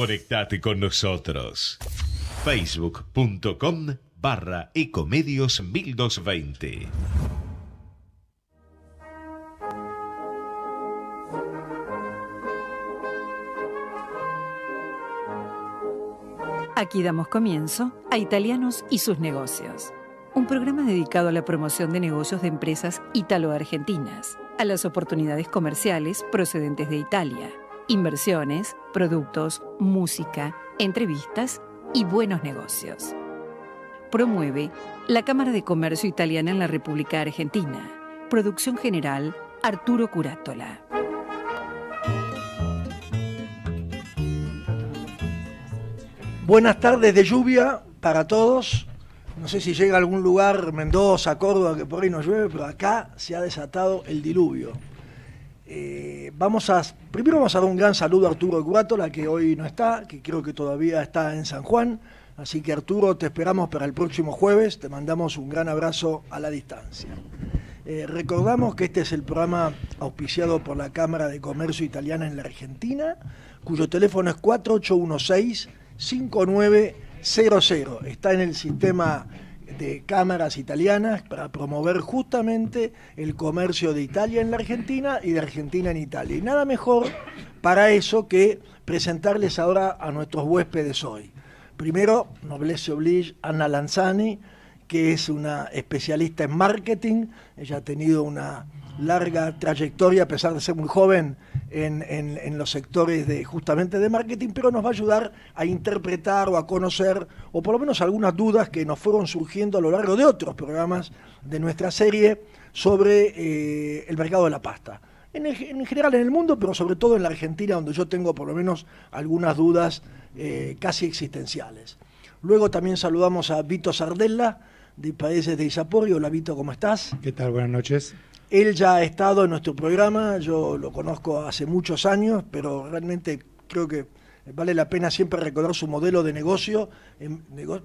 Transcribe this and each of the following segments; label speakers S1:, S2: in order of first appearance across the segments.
S1: Conectate con nosotros. Facebook.com barra Ecomedios 1220. Aquí damos comienzo a Italianos y sus negocios, un programa dedicado a la promoción de negocios de empresas italo-argentinas, a las oportunidades comerciales procedentes de Italia inversiones, productos, música, entrevistas y buenos negocios. Promueve la Cámara de Comercio Italiana en la República Argentina. Producción general Arturo Curátola.
S2: Buenas tardes de lluvia para todos. No sé si llega a algún lugar, Mendoza, Córdoba, que por ahí no llueve, pero acá se ha desatado el diluvio. Eh, vamos a, primero vamos a dar un gran saludo a Arturo la que hoy no está, que creo que todavía está en San Juan. Así que Arturo, te esperamos para el próximo jueves, te mandamos un gran abrazo a la distancia. Eh, recordamos que este es el programa auspiciado por la Cámara de Comercio Italiana en la Argentina, cuyo teléfono es 4816-5900. Está en el sistema cámaras italianas para promover justamente el comercio de Italia en la Argentina y de Argentina en Italia. Y nada mejor para eso que presentarles ahora a nuestros huéspedes hoy. Primero, Noblesse Oblige, Anna Lanzani, que es una especialista en marketing. Ella ha tenido una larga trayectoria, a pesar de ser muy joven, en, los sectores de justamente de marketing, pero nos va a ayudar a interpretar o a conocer, o por lo menos algunas dudas que nos fueron surgiendo a lo largo de otros programas de nuestra serie sobre eh, el mercado de la pasta. En, general en el mundo, pero sobre todo en la Argentina, donde yo tengo por lo menos algunas dudas eh, casi existenciales. Luego también saludamos a Vito Sardella, de Países de Isaporio. Hola Vito, ¿cómo estás? ¿Qué tal? Buenas noches. Él ya ha estado en nuestro programa, yo lo conozco hace muchos años, pero realmente creo que vale la pena siempre recordar su modelo de negocio. En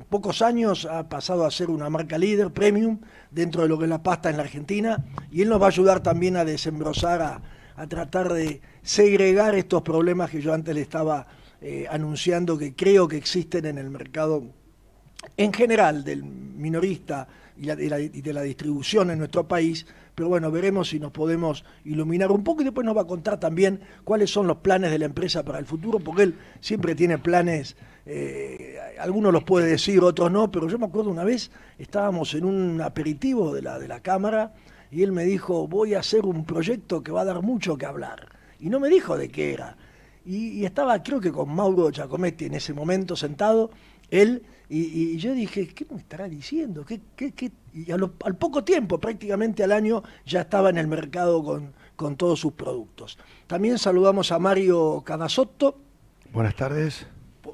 S2: pocos años ha pasado a ser una marca líder, premium, dentro de lo que es la pasta en la Argentina, y él nos va a ayudar también a desembrozar, a, tratar de segregar estos problemas que yo antes le estaba eh, anunciando que creo que existen en el mercado en general del minorista y de la distribución en nuestro país, pero bueno, veremos si nos podemos iluminar un poco y después nos va a contar también cuáles son los planes de la empresa para el futuro, porque él siempre tiene planes, eh, algunos los puede decir, otros no, pero yo me acuerdo una vez, estábamos en un aperitivo de la, de la Cámara y él me dijo, voy a hacer un proyecto que va a dar mucho que hablar. Y no me dijo de qué era. Y, estaba, creo que con Mauro Giacometti en ese momento sentado, él, y, yo dije, ¿qué me estará diciendo? ¿Qué, qué, qué y al poco tiempo, prácticamente al año, ya estaba en el mercado con, todos sus productos. También saludamos a Mario Cadasotto. Buenas tardes.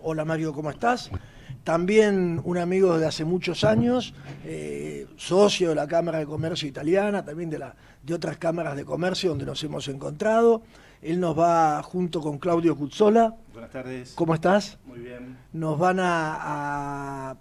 S2: Hola Mario, ¿cómo estás? También un amigo de hace muchos años, eh, socio de la Cámara de Comercio Italiana, también de, la, de otras cámaras de comercio donde nos hemos encontrado. Él nos va junto con Claudio Cuzzola.
S1: Buenas tardes. ¿Cómo estás? Muy bien.
S2: Nos van a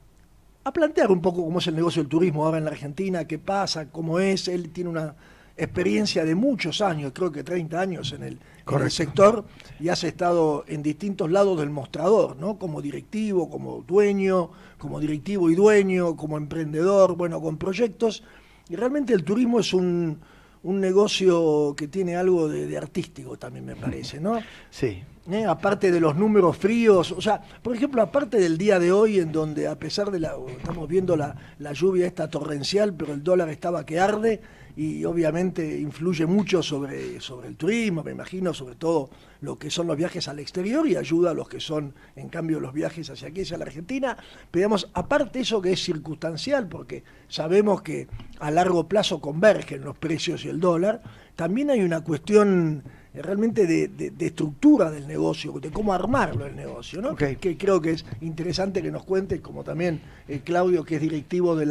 S2: a plantear un poco cómo es el negocio del turismo ahora en la Argentina, qué pasa, cómo es. Él tiene una experiencia de muchos años, creo que 30 años en el, el sector, y has estado en distintos lados del mostrador, ¿no? Como directivo, como dueño, como directivo y dueño, como emprendedor, bueno, con proyectos. Y realmente el turismo es un, un negocio que tiene algo de, artístico también, me parece, ¿no? Sí. ¿Eh? Aparte de los números fríos, o sea, por ejemplo, aparte del día de hoy en donde a pesar de la, estamos viendo la, la lluvia esta torrencial, pero el dólar estaba que arde, y obviamente influye mucho sobre, sobre el turismo, me imagino, sobre todo lo que son los viajes al exterior y ayuda a los que son, en cambio, los viajes hacia aquí, hacia la Argentina. Pero aparte eso que es circunstancial, porque sabemos que a largo plazo convergen los precios y el dólar, también hay una cuestión eh, realmente de, estructura del negocio, de cómo armarlo el negocio, ¿no? Que creo que es interesante que nos cuente, como también eh, Claudio, que es directivo de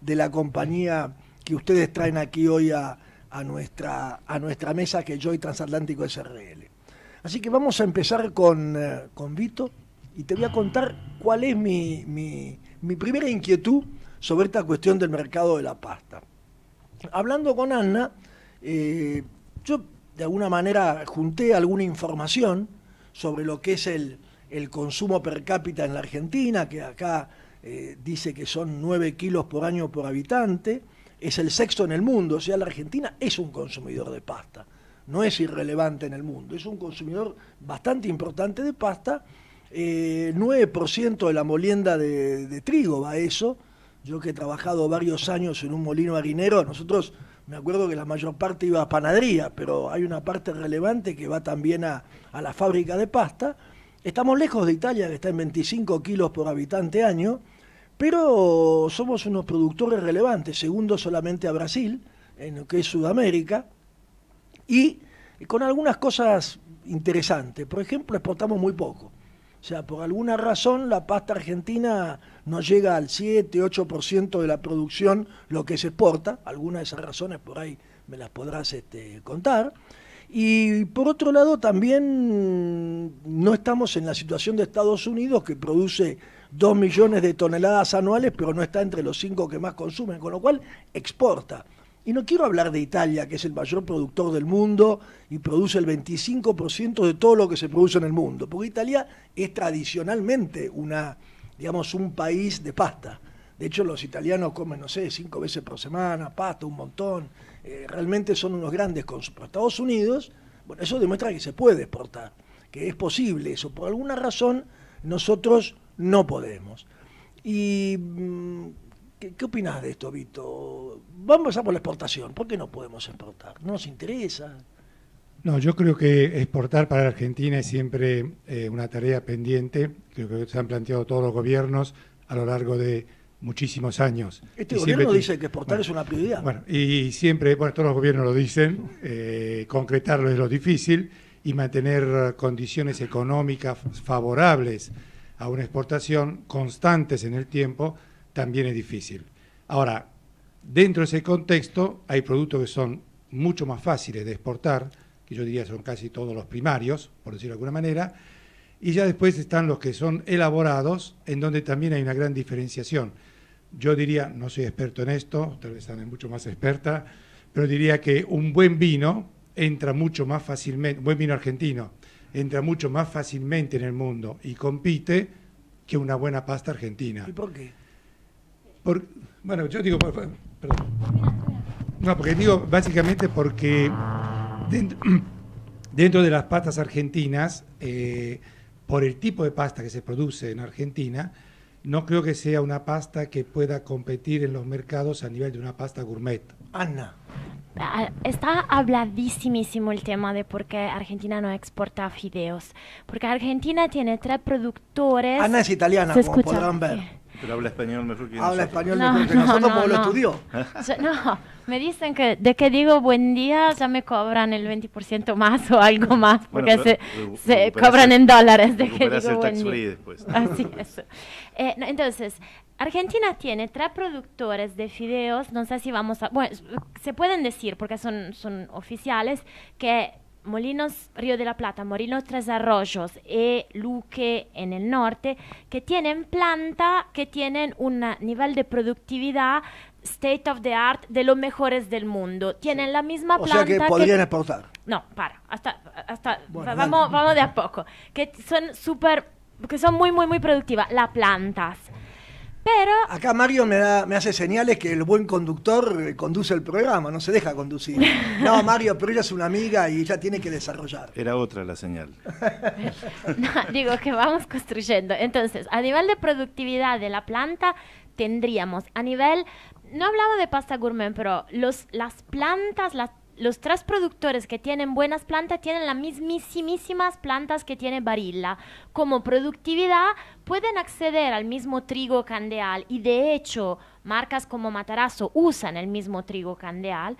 S2: de la compañía que ustedes traen aquí hoy a, nuestra, a nuestra mesa, que es Joy Transatlántico SRL. Así que vamos a empezar con, eh, con Vito y te voy a contar cuál es mi, primera inquietud sobre esta cuestión del mercado de la pasta. Hablando con Ana, eh, yo de alguna manera junté alguna información sobre lo que es el, consumo per cápita en la Argentina, que acá eh, dice que son 9 kilos por año por habitante, es el sexto en el mundo, o sea, la Argentina es un consumidor de pasta, no es irrelevante en el mundo, es un consumidor bastante importante de pasta, 9% eh, de la molienda de, trigo va a eso, yo que he trabajado varios años en un molino harinero, nosotros me acuerdo que la mayor parte iba a panadería, pero hay una parte relevante que va también a, a la fábrica de pasta. Estamos lejos de Italia, que está en 25 kilos por habitante año, pero somos unos productores relevantes, segundo solamente a Brasil, en lo que es Sudamérica, y con algunas cosas interesantes. Por ejemplo, exportamos muy poco. O sea, por alguna razón la pasta argentina no llega al 7, 8% de la producción, lo que se exporta. Algunas de esas razones por ahí me las podrás este, contar. Y por otro lado, también no estamos en la situación de Estados Unidos, que produce 2 millones de toneladas anuales, pero no está entre los 5 que más consumen, con lo cual exporta. Y no quiero hablar de Italia, que es el mayor productor del mundo y produce el 25% de todo lo que se produce en el mundo, porque Italia es tradicionalmente una, digamos, un país de pasta. De hecho, los italianos comen, no sé, cinco veces por semana, pasta, un montón. Eh, realmente son unos grandes consumidores. Estados Unidos, bueno, eso demuestra que se puede exportar, que es posible eso. Por alguna razón, nosotros no podemos. ¿Y mm, qué, opinas de esto, Vito? Vamos a por la exportación. ¿Por qué no podemos exportar? ¿No nos interesa?
S3: No, yo creo que exportar para la Argentina es siempre eh, una tarea pendiente. Creo que se han planteado todos los gobiernos a lo largo de muchísimos años. Este gobierno dice
S2: que exportar es una prioridad.
S3: Bueno, y siempre, bueno, todos los gobiernos lo dicen, eh, concretarlo es lo difícil y mantener condiciones económicas favorables a una exportación constantes en el tiempo, también es difícil. Ahora, dentro de ese contexto hay productos que son mucho más fáciles de exportar, que yo diría son casi todos los primarios, por decirlo de alguna manera, y ya después están los que son elaborados, en donde también hay una gran diferenciación. Yo diría, no soy experto en esto, tal vez también mucho más experta, pero diría que un buen vino entra mucho más fácilmente, un buen vino argentino entra mucho más fácilmente en el mundo y compite que una buena pasta argentina. ¿Y por qué? Por, bueno, yo digo, perdón. No, porque digo básicamente porque dentro, de las pastas argentinas, eh, por el tipo de pasta que se produce en Argentina, no creo que sea una pasta que pueda competir en los mercados a nivel de una pasta gourmet. Ana.
S4: Ah, está habladísimísimo el tema de por qué Argentina no exporta fideos. Porque Argentina tiene tres productores. Ana es italiana,
S1: ¿Se como podrán ver. Pero habla español mejor que Habla español no, mejor que no, nosotros no, porque lo estudió.
S4: no, me dicen que de que digo buen día ya me cobran el 20% más o algo más, porque se, cobran en dólares de que digo buen día. Después. Así es. Eh, entonces, Argentina tiene tres productores de fideos, no sé si vamos a... Bueno, se pueden decir porque son, son oficiales que Molinos Río de la Plata, Molinos Tres Arroyos y Luque en el norte, que tienen planta, que tienen un nivel de productividad state of the art de los mejores del mundo. Tienen la misma planta. O sea que podrían No, para, hasta, vamos, vamos de a poco. Que son súper, que son muy, muy, muy productivas. Las plantas.
S2: Pero. Acá Mario me, da, me hace señales que el buen conductor eh, conduce el programa, no se deja conducir. No, Mario, pero ella es una amiga y ya tiene que desarrollar.
S1: Era otra la señal.
S4: digo que vamos construyendo. Entonces, a nivel de productividad de la planta, tendríamos a nivel. No hablaba de pasta gourmet, pero los, las plantas, las los tres productores que tienen buenas plantas tienen las mismísimas plantas que tiene Barilla. Como productividad pueden acceder al mismo trigo candeal y de hecho marcas como Matarazzo usan el mismo trigo candeal.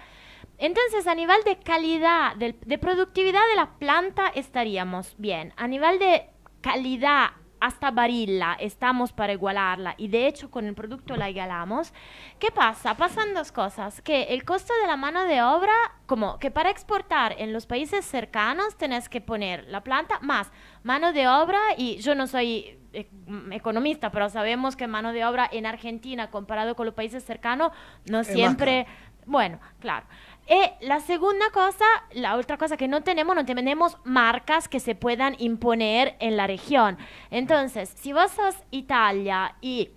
S4: Entonces, a nivel de calidad, de productividad de la planta estaríamos bien. A nivel de calidad hasta Barilla estamos para igualarla y de hecho con el producto la igualamos, ¿qué pasa? Pasan dos cosas, que el costo de la mano de obra, como que para exportar en los países cercanos tenés que poner la planta más mano de obra y yo no soy eh, mm, economista, pero sabemos que mano de obra en Argentina comparado con los países cercanos no siempre... Bueno, claro. Y eh, la segunda cosa, la otra cosa que no tenemos, no tenemos marcas que se puedan imponer en la región. Entonces, si vos sos Italia y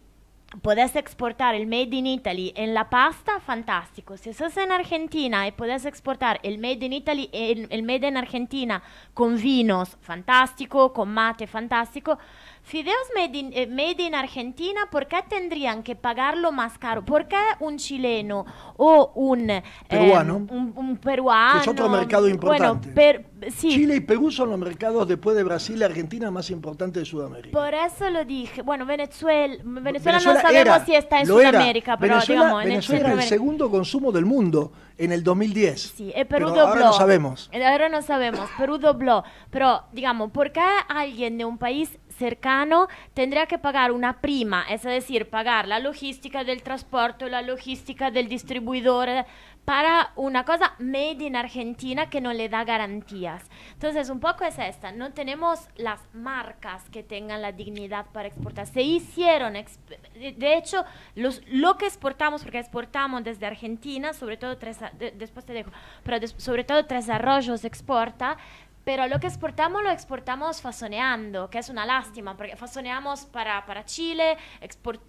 S4: podés exportar el Made in Italy en la pasta, fantástico. Si sos en Argentina y podés exportar el Made in Italy, el, el Made in Argentina con vinos, fantástico, con mate, fantástico. Fideos eh, made in, Argentina, ¿por qué tendrían que pagarlo más caro? ¿Por qué un chileno o un eh, peruano? un, peruano. es otro mercado importante.
S2: Chile y Perú son los mercados después de Brasil y Argentina más importantes de Sudamérica.
S4: Por eso lo dije. Bueno, Venezuela, Venezuela, no sabemos si está en Sudamérica, pero Venezuela, digamos, Venezuela era el
S2: segundo consumo del mundo en el 2010. Sí, es eh, Perú pero dobló. Ahora no sabemos.
S4: Ahora no sabemos. Perú dobló. Pero, digamos, ¿por qué alguien de un país cercano tendría que pagar una prima, es decir, pagar la logística del transporte, la logística del distribuidor eh, para una cosa made in Argentina que no le da garantías. Entonces, un poco es esta, no tenemos las marcas que tengan la dignidad para exportar. Se hicieron, de hecho, lo que exportamos, porque exportamos desde Argentina, sobre todo tres, después te dejo, pero sobre todo tres arroyos exporta, pero lo que exportamos, lo exportamos fasoneando, que es una lástima, porque fasoneamos para, para, Chile, export,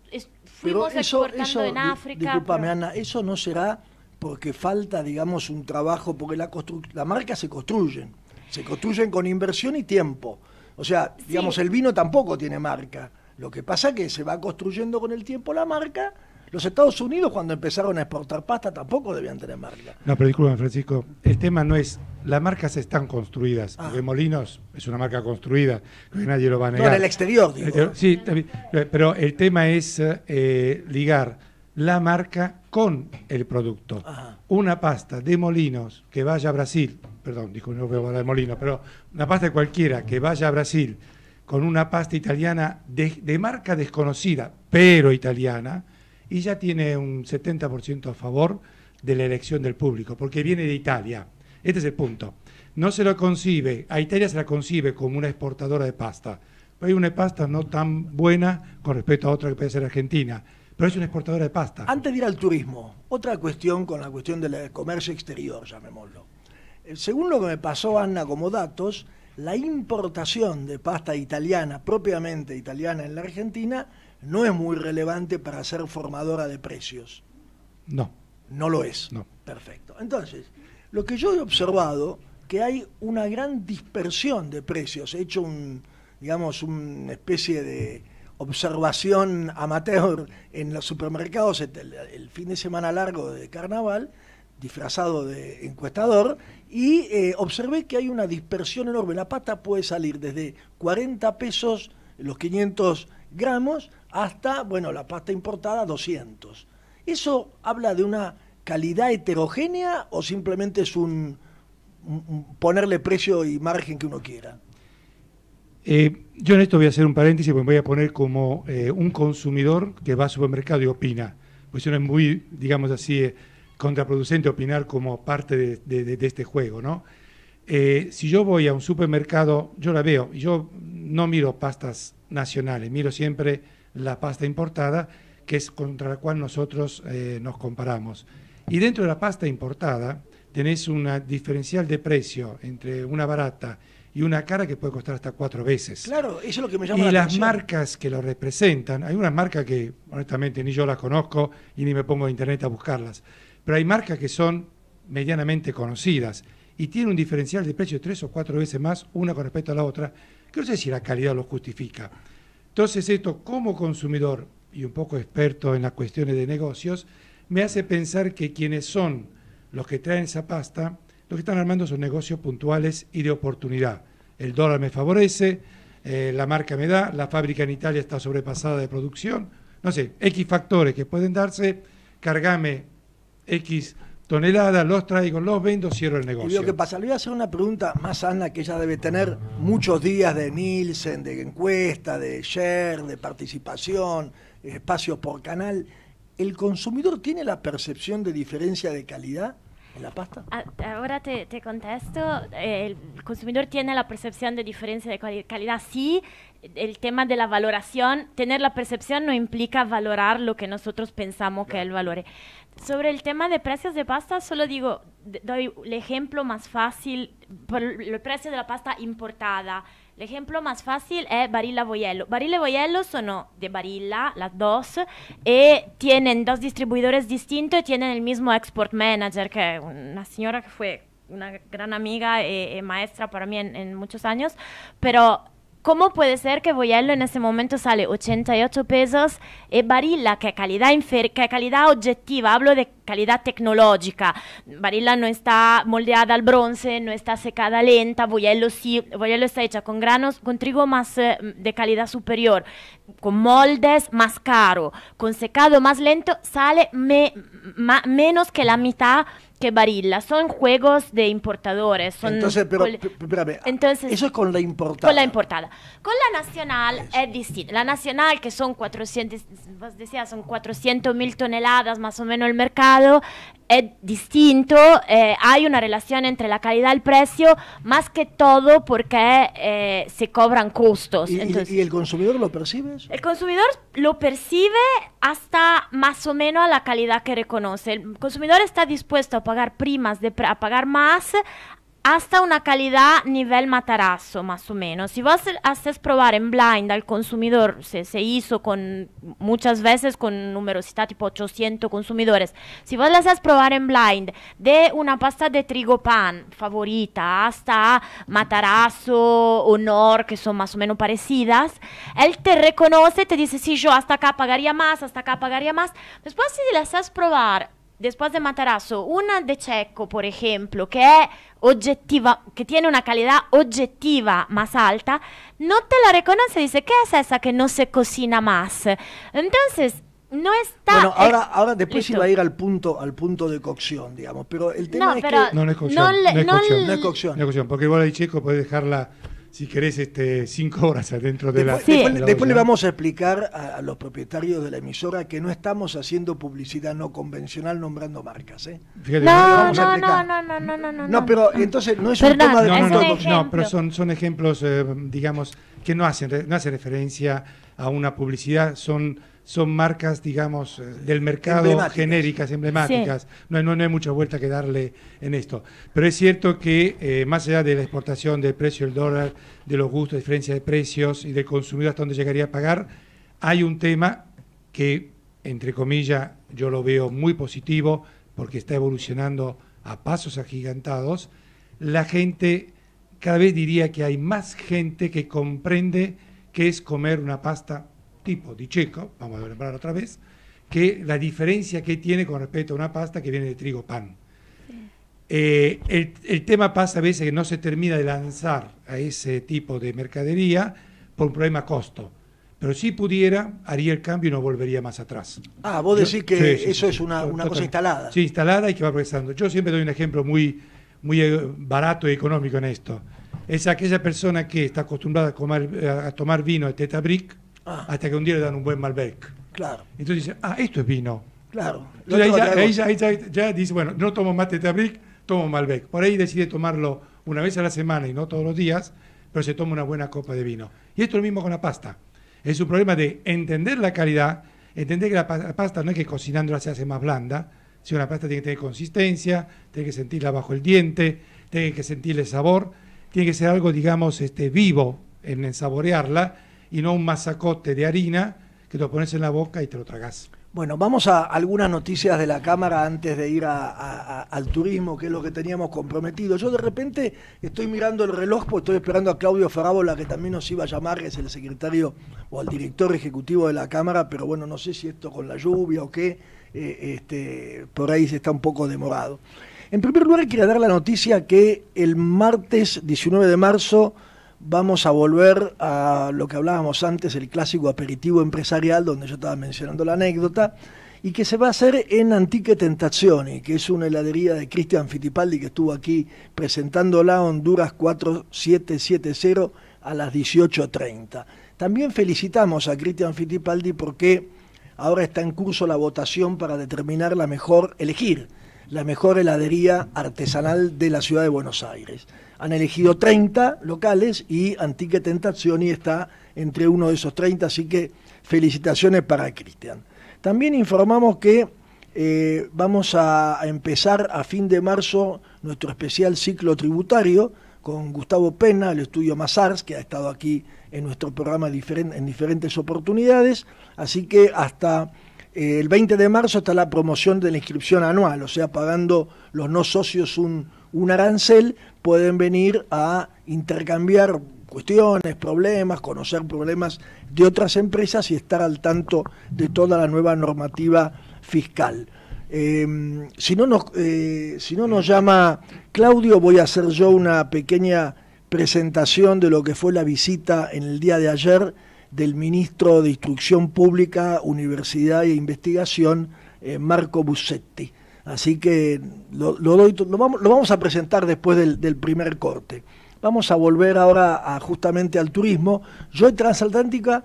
S4: fuimos exportando en África. Disculpame, Ana,
S2: eso no será porque falta, digamos, un trabajo, porque la, la marca se construyen, se construyen con inversión y tiempo. O sea, digamos, el vino tampoco tiene marca. Lo que pasa es que se va construyendo con el tiempo la marca los Estados Unidos cuando empezaron a exportar pasta tampoco debían tener marca.
S3: No, pero disculpen Francisco, el tema no es, las marcas están construidas. Ah. De Molinos es una marca construida, que nadie lo va a negar. No, el exterior, eh, sí, pero el tema es eh, ligar la marca con el producto. Una pasta de Molinos que vaya a Brasil, perdón, dijo no veo de Molinos, pero una pasta cualquiera que vaya a Brasil con una pasta italiana de marca desconocida, pero italiana, y ya tiene un 70% a favor de la elección del público, porque viene de Italia. Este es el punto. No se lo concibe, a Italia se la concibe como una exportadora de pasta. Hay una pasta no tan buena con respecto a otra que puede ser Argentina, pero es una exportadora de pasta. Antes de ir al turismo,
S2: otra cuestión con la cuestión del comercio exterior, llamémoslo. Eh, según lo que me pasó Ana como datos, la importación de pasta italiana, propiamente italiana en la Argentina, no es muy relevante para ser formadora de precios. No. No lo es.
S3: No. Perfecto.
S2: Entonces, lo que yo he observado que hay una gran dispersión de precios. He hecho un, digamos, una especie de observación amateur en los supermercados el, fin de semana largo de carnaval, disfrazado de encuestador, y eh, observé que hay una dispersión enorme. La pata puede salir desde 40 pesos, los 500 gramos, hasta, bueno, la pasta importada 200. ¿Eso habla de una calidad heterogénea o simplemente es un, ponerle precio y margen que uno quiera?
S3: Eh, yo en esto voy a hacer un paréntesis, pues me voy a poner como eh, un consumidor que va al supermercado y opina. Pues no es muy, digamos así, eh, contraproducente opinar como parte de, de este juego, ¿no? si yo voy a un supermercado, yo la veo, yo no miro pastas nacionales, miro siempre la pasta importada, que es contra la cual nosotros eh, nos comparamos. Y dentro de la pasta importada tenés un diferencial de precio entre una barata y una cara que puede costar hasta cuatro veces.
S2: Claro, eso es lo que me llama la atención. Y las marcas
S3: que lo representan, hay una marca que honestamente ni yo las conozco y ni me pongo en internet a buscarlas, pero hay marcas que son medianamente conocidas y tienen un diferencial de precio tres o cuatro veces más una con respecto a la otra, que no sé si la calidad lo justifica. Entonces esto como consumidor y un poco experto en las cuestiones de negocios, me hace pensar que quienes son los que traen esa pasta, los que están armando son negocios puntuales y de oportunidad. El dólar me favorece, eh, la marca me da, la fábrica en Italia está sobrepasada de producción, no sé, X factores que pueden darse, cargame X toneladas, los traigo, los vendo, cierro el negocio. Y que
S2: pasa, le voy a hacer una pregunta más sana que ella debe tener muchos días de Nielsen, de encuesta, de share, de participación, espacios por canal. ¿El consumidor tiene la percepción de diferencia de calidad? ¿En la pasta?
S4: Ah, ahora te, te, contesto. Eh, el consumidor tiene la percepción de diferencia de calidad. Sí, el tema de la valoración, tener la percepción no implica valorar lo que nosotros pensamos que es el valor. Sobre el tema de precios de pasta, solo digo, doy el ejemplo más fácil, por el precio de la pasta importada. El ejemplo más fácil es Barilla Boiello. Barilla Boiello son de Barilla, las dos, y tienen dos distribuidores distintos y tienen el mismo export manager, que es una señora que fue una gran amiga y, eh, eh, maestra para mí en muchos años, pero ¿Cómo puede ser que Boyello en ese momento sale 88 pesos y eh, Barilla, que es calidad, que calidad objetiva, hablo de calidad tecnológica, Barilla no está moldeada al bronce, no está secada lenta, Boyello sí, Boyello está hecha con granos, con trigo más eh, de calidad superior, con moldes más caro, con secado más lento, sale menos que la mitad Barilla. Son juegos de importadores. entonces, pero,
S2: eso es con la importada. Con la
S4: importada. Con la nacional es distinto. La nacional, que son 400, son 400 mil toneladas más o menos el mercado, es distinto, eh, hay una relación entre la calidad y el precio, más que todo porque eh, se cobran costos. ¿Y, Entonces, ¿Y, el consumidor lo percibe? El consumidor lo percibe hasta más o menos a la calidad que reconoce. El consumidor está dispuesto a pagar primas, de, a pagar más, hasta una calidad nivel matarazo, más o menos. Si vos haces probar en blind al consumidor, se, hizo con muchas veces con numerosidad tipo 800 consumidores, si vos le haces probar en blind de una pasta de trigo pan favorita hasta matarazo o que son más o menos parecidas, él te reconoce, te dice, sí, yo hasta acá pagaría más, hasta acá pagaría más. Después si le haces probar después de Matarazzo, una de Checo por ejemplo, que es objetiva, que tiene una calidad objetiva más alta, no te la reconoce, dice, ¿qué es esa que no se cocina más? Entonces, no está. Bueno, eh, ahora, ahora después iba a ir
S2: al punto, al punto de cocción, digamos. Pero el tema es que.
S4: No, cocción. No, es,
S3: cocción. no es, cocción. porque igual el chico puede dejarla si querés, este, cinco horas adentro de la... Después, le vamos
S2: a explicar a, los propietarios de la emisora que no estamos haciendo publicidad no convencional nombrando marcas. ¿eh? no, no, no, no, no, no, no, no, pero entonces no es un tema de... No, no, no, pero
S3: son, son ejemplos, eh, digamos, que no hacen, no hacen referencia a una publicidad, son son marcas, digamos, eh, del mercado genéricas, emblemáticas. No, hay mucha vuelta que darle en esto. Pero es cierto que eh, más allá de la exportación del precio del dólar, de los gustos, diferencia de precios y del consumidor hasta dónde llegaría a pagar, hay un tema que, entre comillas, yo lo veo muy positivo porque está evolucionando a pasos agigantados. La gente, cada vez diría que hay más gente que comprende que es comer una pasta tipo de checo, vamos a nombrar otra vez, que la diferencia que tiene con respecto a una pasta que viene de trigo pan. Eh, el, el, tema pasa a veces que no se termina de lanzar a ese tipo de mercadería por un problema costo. Pero si pudiera, haría el cambio y no volvería más atrás. Ah, vos decís que eso
S2: es una, una cosa
S3: instalada. Sí, instalada y que va progresando. Yo siempre doy un ejemplo muy, muy eh, barato y económico en esto. Es aquella persona que está acostumbrada a, a tomar vino de Tetabric, Ah. Hasta que un día le dan un buen Malbec. Claro. Entonces dice, ah, esto es vino. Claro. Entonces ahí, ya, ya, dice, bueno, no tomo mate tabric, tomo Malbec. Por ahí decide tomarlo una vez a la semana y no todos los días, pero se toma una buena copa de vino. Y esto es lo mismo con la pasta. Es un problema de entender la calidad, entender que la pasta no es que cocinándola se hace más blanda, sino la pasta tiene que tener consistencia, tiene que sentirla bajo el diente, tiene que sentirle sabor, tiene que ser algo, digamos, este, vivo en saborearla y no un masacote de harina que lo pones en la boca y te lo tragas. Bueno, vamos a algunas noticias de la
S2: Cámara antes de ir al turismo, que es lo que teníamos comprometido. Yo de repente estoy mirando el reloj, pues estoy esperando a Claudio Farabola, que también nos iba a llamar, que es el secretario o el director ejecutivo de la Cámara, pero bueno, no sé si esto con la lluvia o qué, eh, este, por ahí se está un poco demorado. En primer lugar, quería dar la noticia que el martes 19 de marzo vamos a volver a lo que hablábamos antes, el clásico aperitivo empresarial, donde yo estaba mencionando la anécdota, y que se va a hacer en Antique Tentazioni, que es una heladería de Cristian Fittipaldi que estuvo aquí presentándola Honduras 4770 a las 18.30. También felicitamos a Cristian Fittipaldi porque ahora está en curso la votación para determinar la mejor, elegir la mejor heladería artesanal de la ciudad de Buenos Aires han elegido 30 locales y Antique Tentazioni está entre uno de esos 30, así que felicitaciones para Cristian. También informamos que eh, vamos a, empezar a fin de marzo nuestro especial ciclo tributario con Gustavo Pena, el estudio Mazars, que ha estado aquí en nuestro programa en diferentes oportunidades. Así que hasta eh, el 20 de marzo está la promoción de la inscripción anual, o sea, pagando los no socios un, un arancel, pueden venir a intercambiar cuestiones, problemas, conocer problemas de otras empresas y estar al tanto de toda la nueva normativa fiscal. Em, eh, si, no nos, llama Claudio, voy a hacer yo una pequeña presentación de lo que fue la visita en el día de ayer del ministro de Instrucción Pública, Universidad e Investigación, eh, Marco Bussetti. Así que lo, lo, vamos, lo vamos, a presentar después del, primer corte. Vamos a volver ahora a, justamente al turismo. Joy Transatlántica,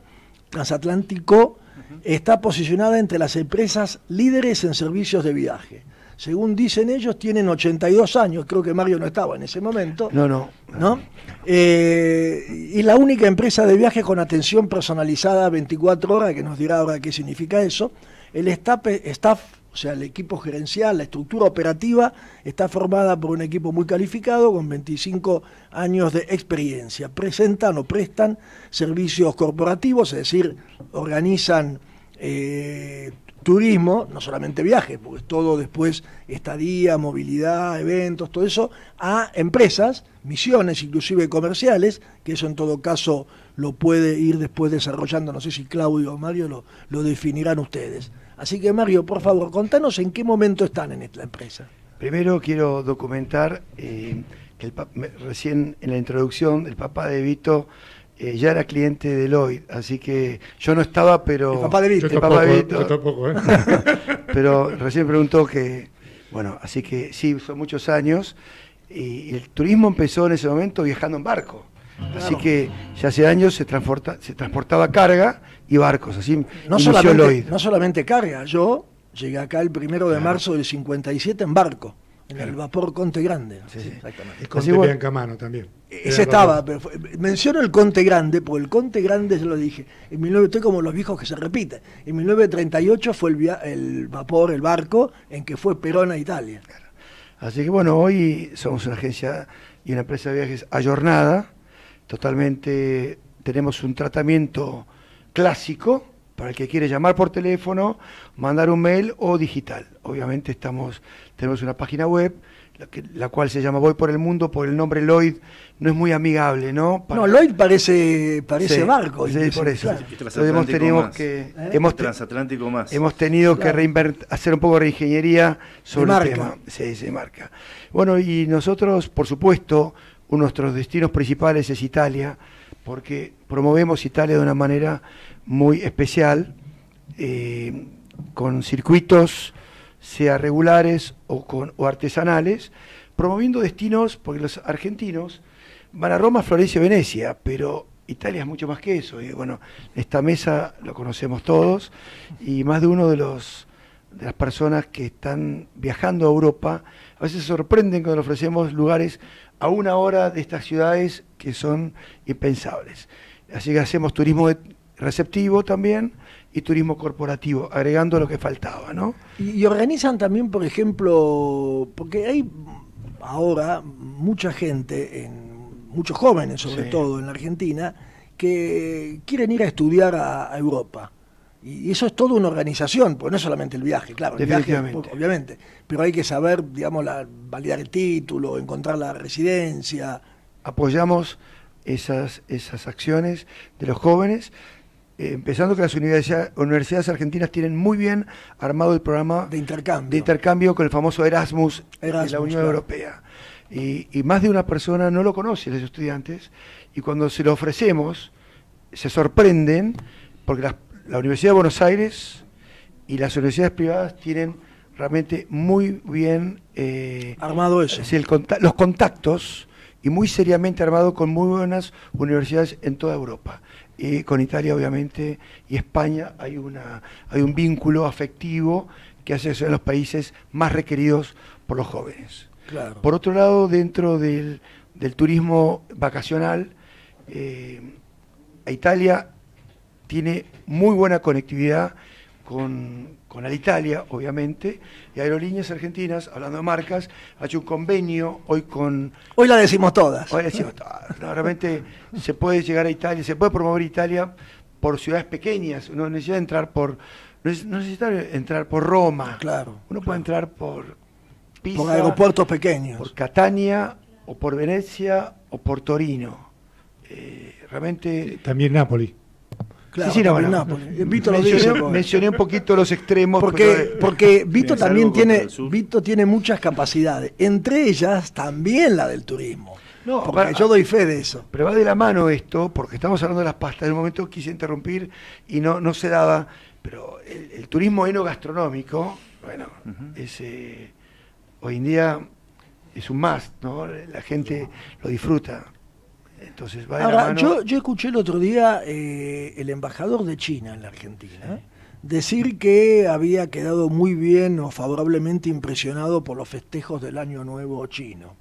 S2: Transatlántico está posicionada entre las empresas líderes en servicios de viaje. Según dicen ellos, tienen 82 años. Creo que Mario no estaba en ese momento. No, no. ¿no? Eh, y la única empresa de viaje con atención personalizada 24 horas, que nos dirá ahora qué significa eso el staff, o sea, el equipo gerencial, la estructura operativa, está formada por un equipo muy calificado con 25 años de experiencia. Presentan o prestan servicios corporativos, es decir, organizan eh, turismo, no solamente viajes, porque todo después estadía, movilidad, eventos, todo eso, a empresas, misiones, inclusive comerciales, que eso en todo caso lo puede ir después desarrollando. No sé si Claudio o Mario lo, lo definirán ustedes. Así que Mario, por favor, contanos en qué momento están en esta empresa.
S5: Primero quiero documentar eh, que el recién en la introducción el papá de Vito eh, ya era cliente de Lloyd, así que yo no estaba, pero... El papá de Vito. Vito. tampoco, ¿eh? pero recién preguntó que... Bueno, así que sí, son muchos años. Y el turismo empezó en ese momento viajando en barco. Así que ya hace años se, transportaba carga y barcos. Así no, solamente,
S2: no solamente carga, yo llegué acá el primero de marzo del 57 en barco. En el vapor Conte Grande.
S3: Sí, Exactamente. El Conte Camano también. E-, ese estaba,
S2: menciono el Conte Grande, porque el Conte Grande se lo dije. En 19, estoy como los viejos que se repiten. En 1938 fue el, vapor, el barco, en que fue Perona, a Italia. Así que bueno, hoy somos una
S5: agencia y una empresa de viajes ayornada, totalmente, tenemos un tratamiento clásico para el que quiere llamar por teléfono, mandar un mail o digital. Obviamente estamos, tenemos una página web, la, que, la cual se llama Voy por el Mundo, por el nombre Lloyd, no es muy amigable, ¿no? No, Lloyd parece, parece sí, por eso.
S1: hemos tenido que... ¿Eh? Hemos Transatlántico más. Hemos tenido que
S5: hacer un poco de reingeniería sobre el tema.
S1: Sí, se marca.
S5: Bueno, y nosotros, por supuesto, uno de nuestros destinos principales es Italia, porque promovemos Italia de una manera muy especial, eh, con circuitos, sea regulares o, con, artesanales, promoviendo destinos, porque los argentinos van a Roma, Florencia Venecia, pero Italia es mucho más que eso. Y bueno, esta mesa lo conocemos todos y más de uno de los de las personas que están viajando a Europa, a veces se sorprenden cuando ofrecemos lugares a una hora de estas ciudades que son impensables. Así que hacemos turismo receptivo
S2: también y turismo corporativo, agregando lo que faltaba, ¿no? Y, organizan también, por ejemplo, porque hay ahora mucha gente, en, muchos jóvenes sobre todo en la Argentina, que quieren ir a estudiar a Europa y eso es todo una organización, pues no es solamente el viaje, claro, el viaje, obviamente, pero hay que saber, digamos, validar el título, encontrar la residencia.
S5: Apoyamos esas, esas acciones de los jóvenes, eh, empezando que las universidades, argentinas tienen muy bien armado el programa de intercambio, de intercambio con el famoso Erasmus, de la Unión Europea. Y, y más de una persona no lo conoce, los estudiantes, y cuando se lo ofrecemos, se sorprenden porque las la Universidad de Buenos Aires y las universidades privadas tienen realmente muy bien eh, armado eso. Es los contactos y muy seriamente armado con muy buenas universidades en toda Europa. Y con Italia, obviamente, y España hay, una, hay un vínculo afectivo que hace que sean los países más requeridos por los jóvenes. Por otro lado, dentro del, turismo vacacional, eh, a Italia tiene muy buena conectividad con, con Italia, obviamente, y Aerolíneas Argentinas, hablando de marcas, ha hecho un convenio hoy con... Hoy la decimos todas. Hoy la decimos todas. realmente se puede llegar a Italia, se puede promover Italia por ciudades pequeñas, uno necesita entrar por... No necesita entrar por Roma. Claro. Uno puede entrar por Pisa. Por aeropuertos pequeños. Por Catania, o por Venecia, o por Torino. Eh, realmente...
S3: También Nápoles
S5: mencioné, un poquito los extremos. Porque, eh, Vito también tiene,
S2: Vito tiene muchas capacidades, entre ellas también la del turismo. yo doy fe de eso. Pero va de la mano esto, porque estamos hablando de las pastas. En un momento quise interrumpir
S5: y no, no se daba, pero el, turismo enogastronómico, bueno, eh, hoy en día es un más, ¿no? La gente lo disfruta. Entonces Ahora, yo,
S2: escuché el otro día eh, el embajador de China en la Argentina decir que había quedado muy bien o favorablemente impresionado por los festejos del Año Nuevo chino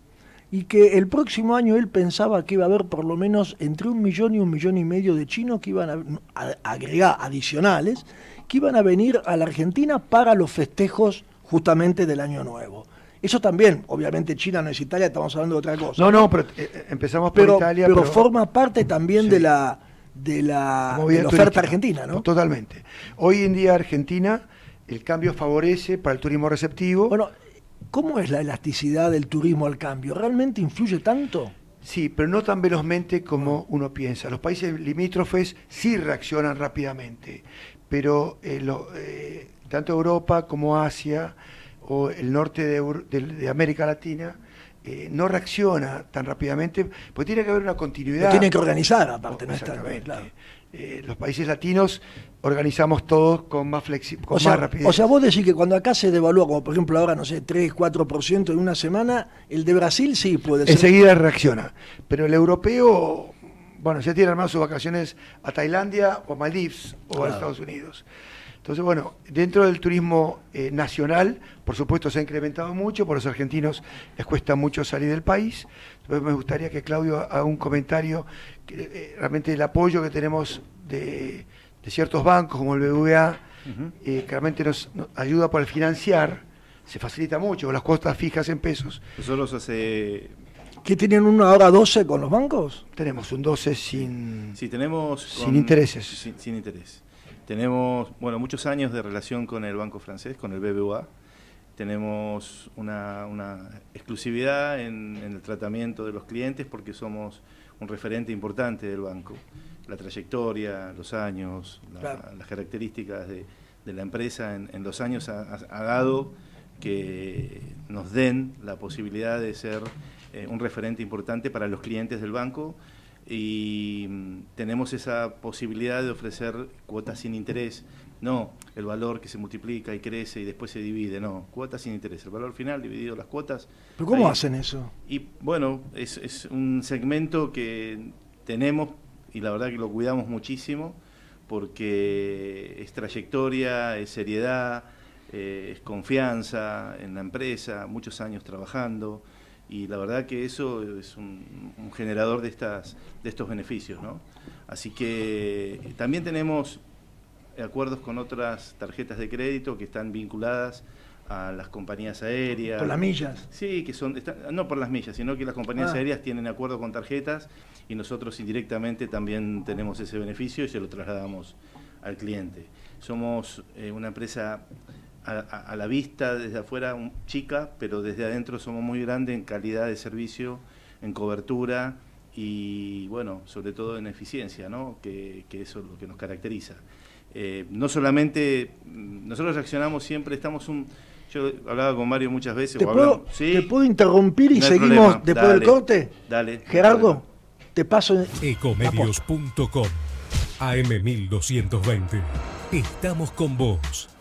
S2: y que el próximo año él pensaba que iba a haber por lo menos entre un millón y un millón y medio de chinos que iban a, agregar adicionales, que iban a venir a la Argentina para los festejos justamente del Año Nuevo. Eso también, obviamente China no es Italia, estamos hablando de otra cosa. No, no, pero eh, eh, empezamos por Italia. Pero, forma parte también de la, de la, oferta argentina,
S5: ¿no? Totalmente. Hoy en día Argentina, el cambio favorece para el turismo receptivo. Bueno, ¿cómo es la elasticidad del turismo al cambio? ¿Realmente influye tanto? Sí, pero no tan velozmente como uno piensa. Los países limítrofes sí reaccionan rápidamente, pero eh, tanto Europa como Asia o el norte de, América Latina, eh, no reacciona tan rápidamente, pues tiene que haber una continuidad. Tiene que organizar, aparte, no, oh, eh, los países latinos organizamos todos con más flexibilidad, rapidez. O sea,
S2: vos decís que cuando acá se devalúa, como por ejemplo ahora, no sé, 3, 4% en una semana, el de Brasil sí puede ser. Enseguida
S5: reacciona. Pero el europeo, bueno, ya tiene armado sus vacaciones a Tailandia o a Maldives o a Estados Unidos. Entonces, bueno, dentro del turismo eh, nacional, por supuesto, se ha incrementado mucho, por los argentinos les cuesta mucho salir del país. Entonces, me gustaría que Claudio haga un comentario, eh, realmente el apoyo que tenemos de, ciertos bancos como el BVA, eh, que realmente nos, ayuda para financiar, se facilita mucho, las cuotas fijas en pesos.
S1: Nosotros hace
S5: ¿Qué tienen una hora 12 con los bancos? Tenemos un 12 sin,
S1: tenemos sin intereses. sin interés. Tenemos, bueno, muchos años de relación con el banco francés, con el BBVA. Tenemos una, exclusividad en, el tratamiento de los clientes porque somos un referente importante del banco. La trayectoria, los años, las características de, la empresa en, los años ha, dado que nos den la posibilidad de ser eh, un referente importante para los clientes del banco y mm, tenemos esa posibilidad de ofrecer cuotas sin interés. No, el valor que se multiplica y crece y después se divide, no, cuotas sin interés, el valor final dividido las cuotas.
S2: ¿Pero cómo hacen eso?
S1: Y bueno, es, es un segmento que tenemos y la verdad que lo cuidamos muchísimo porque es trayectoria, es seriedad, eh, es confianza en la empresa, muchos años trabajando y la verdad que eso es un, generador de, estas, de estos beneficios. ¿no? Así que eh, también tenemos acuerdos con otras tarjetas de crédito que están vinculadas a las compañías aéreas. ¿Por las millas? Sí, que son, no por las millas, sino que las compañías ah. aéreas tienen acuerdo con tarjetas y nosotros indirectamente también tenemos ese beneficio y se lo trasladamos al cliente. Somos eh, una empresa a, la vista desde afuera chica, pero desde adentro somos muy grandes en calidad de servicio, en cobertura y, bueno, sobre todo en eficiencia, ¿no? que, eso es lo que nos caracteriza. Eh, no solamente, nosotros reaccionamos siempre, estamos un... Yo hablaba con Mario muchas veces. ¿Te, puedo, ¿te
S2: puedo interrumpir y seguimos después del corte? Dale. Gerardo, te paso. Ecomedios.com
S1: AM1220.
S2: Estamos con vos.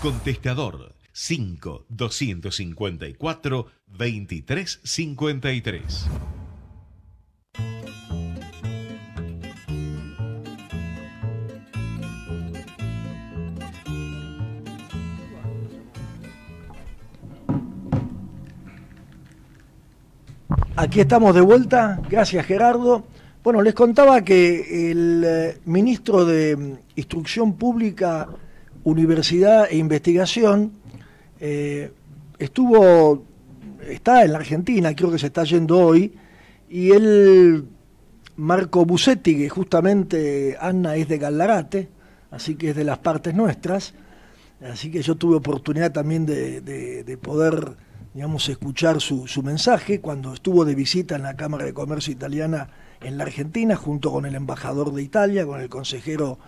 S1: Contestador 5 254 2353.
S2: Aquí estamos de vuelta, gracias Gerardo. Bueno, les contaba que el eh, ministro de Instrucción Pública universidad e investigación, eh, estuvo, está en la Argentina, creo que se está yendo hoy, y él, Marco Busetti, que justamente Ana es de Gallarate, así que es de las partes nuestras, así que yo tuve oportunidad también de, poder, digamos, escuchar su mensaje cuando estuvo de visita en la Cámara de Comercio Italiana en la Argentina, junto con el embajador de Italia, con el consejero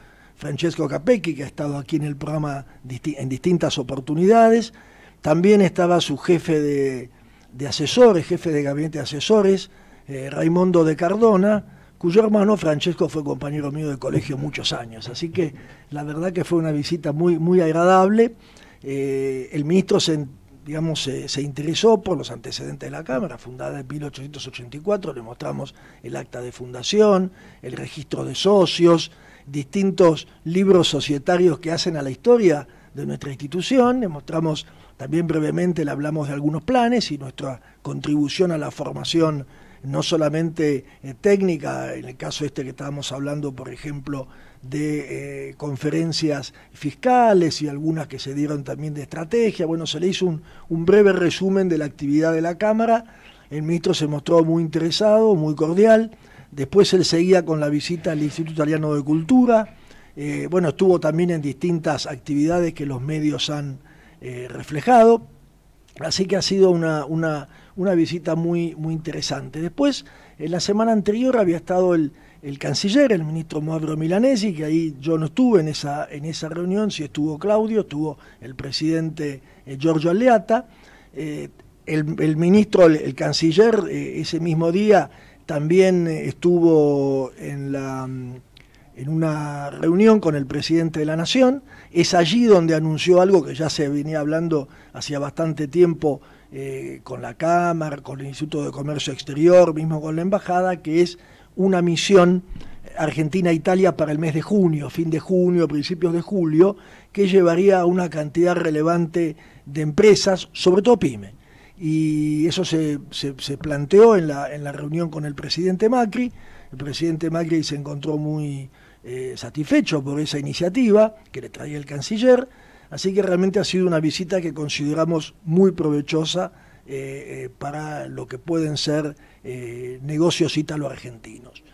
S2: Francesco Capecchi, que ha estado aquí en el programa en distintas oportunidades. También estaba su jefe de, asesores, jefe de gabinete de asesores, eh, Raimondo de Cardona, cuyo hermano Francesco fue compañero mío de colegio muchos años. Así que la verdad que fue una visita muy, muy agradable. Eh, el ministro digamos, se, interesó por los antecedentes de la Cámara, fundada en 1884, le mostramos el acta de fundación, el registro de socios, distintos libros societarios que hacen a la historia de nuestra institución, Demostramos mostramos también brevemente, le hablamos de algunos planes y nuestra contribución a la formación no solamente eh, técnica, en el caso este que estábamos hablando, por ejemplo, de eh, conferencias fiscales y algunas que se dieron también de estrategia. Bueno, se le hizo un breve resumen de la actividad de la Cámara. El ministro se mostró muy interesado, muy cordial. Después él seguía con la visita al Instituto Italiano de Cultura. Eh, bueno, estuvo también en distintas actividades que los medios han eh, reflejado. Así que ha sido una, visita muy, muy interesante. Después, en la semana anterior había estado el, canciller, el ministro Mauro Milanesi, que ahí yo no estuve en esa, en esa reunión, sí estuvo Claudio, estuvo el presidente eh, Giorgio Aleata, El, ministro, el canciller, ese mismo día también eh, estuvo en, una reunión con el presidente de la Nación. Es allí donde anunció algo que ya se venía hablando hacía bastante tiempo eh, con la Cámara, con el Instituto de Comercio Exterior, mismo con la Embajada, que es una misión eh, Argentina-Italia para el mes de junio, fin de junio, principios de julio, que llevaría a una cantidad relevante de empresas, sobre todo pyme y eso se, planteó en la, reunión con el presidente Macri. El presidente Macri se encontró muy eh, satisfecho por esa iniciativa que le traía el canciller, así que realmente ha sido una visita que consideramos muy provechosa eh, eh, para lo que pueden ser negocios italo-argentinos.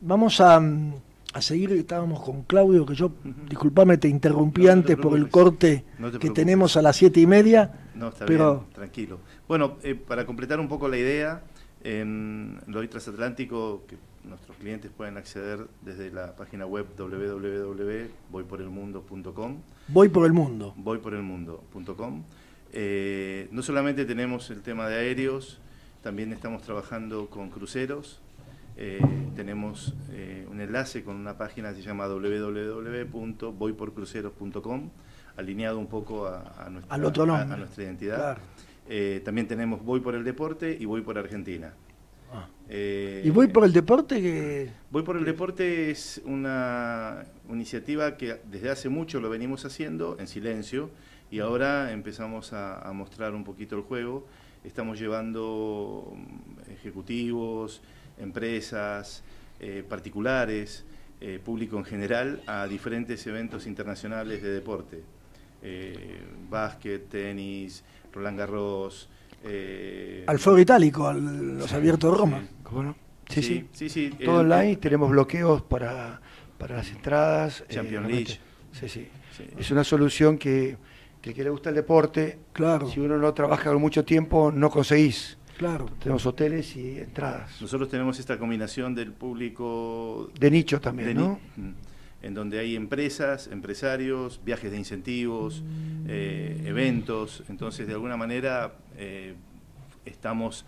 S2: Vamos a... Mm, a seguir, estábamos con Claudio, que yo, disculpame, te interrumpí antes por el corte que tenemos a las siete y media.
S1: No, está pero... bien, tranquilo. Bueno, eh, para completar un poco la idea, en de Transatlántico, que nuestros clientes pueden acceder desde la página web www.voyporelmundo.com. Voy por el mundo. Voy por Voyporelmundo.com. Eh, no solamente tenemos el tema de aéreos, también estamos trabajando con cruceros eh, tenemos eh, un enlace con una página que se llama www.voyporcruceros.com, alineado un poco a, nuestra, a, nuestra, identidad. Eh, también tenemos Voy por el Deporte y Voy por Argentina. Ah. ¿Y Voy
S2: por el Deporte? Que...
S1: Voy por el Deporte es una iniciativa que desde hace mucho lo venimos haciendo en silencio y ahora empezamos a mostrar un poquito el juego. Estamos llevando mm, ejecutivos, empresas, eh, particulares, eh, público en general, a diferentes eventos internacionales de deporte. Eh, básquet, tenis, Roland Garros. al fuego itálico, a los abiertos de Roma. Sí, sí. sí.
S5: Todo online, tenemos bloqueos para, las entradas. Champions League. Es una solución que, que, que le gusta el deporte, claro. si uno no trabaja con mucho tiempo, no conseguís.
S1: Claro, tenemos
S5: hoteles y
S1: entradas. Nosotros tenemos esta combinación del público... De nichos también, ¿no? Mm, en donde hay empresas, empresarios, viajes de incentivos, eh, eventos. Entonces, de alguna manera, eh, estamos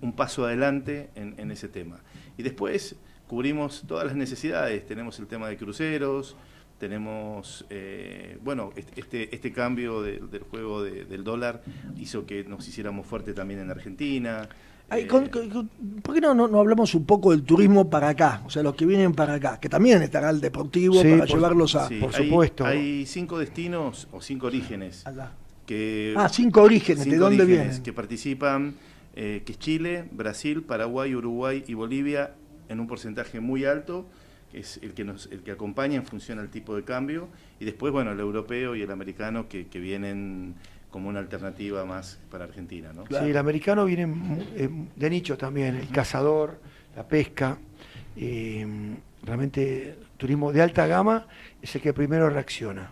S1: un paso adelante en, ese tema. Y después cubrimos todas las necesidades. Tenemos el tema de cruceros, tenemos, eh, bueno, este, este cambio del juego del dólar hizo que nos hiciéramos fuerte también en Argentina. Ay, eh, ¿Por qué no,
S2: no, hablamos un poco del turismo para acá? O sea, los que vienen para acá, que también estará el deportivo para llevarlos a... por supuesto.
S1: Hay, cinco destinos o cinco orígenes. Ah, que, ah, cinco orígenes, ¿de dónde vienen? Que participan, eh, que es Chile, Brasil, Paraguay, Uruguay y Bolivia en un porcentaje muy alto es el que, nos, el que acompaña en función al tipo de cambio, y después, bueno, el europeo y el americano que, vienen como una alternativa más para Argentina, ¿no? Sí, el americano
S5: viene eh, de nicho también, el cazador, la pesca, eh, realmente turismo de alta gama es el que primero reacciona.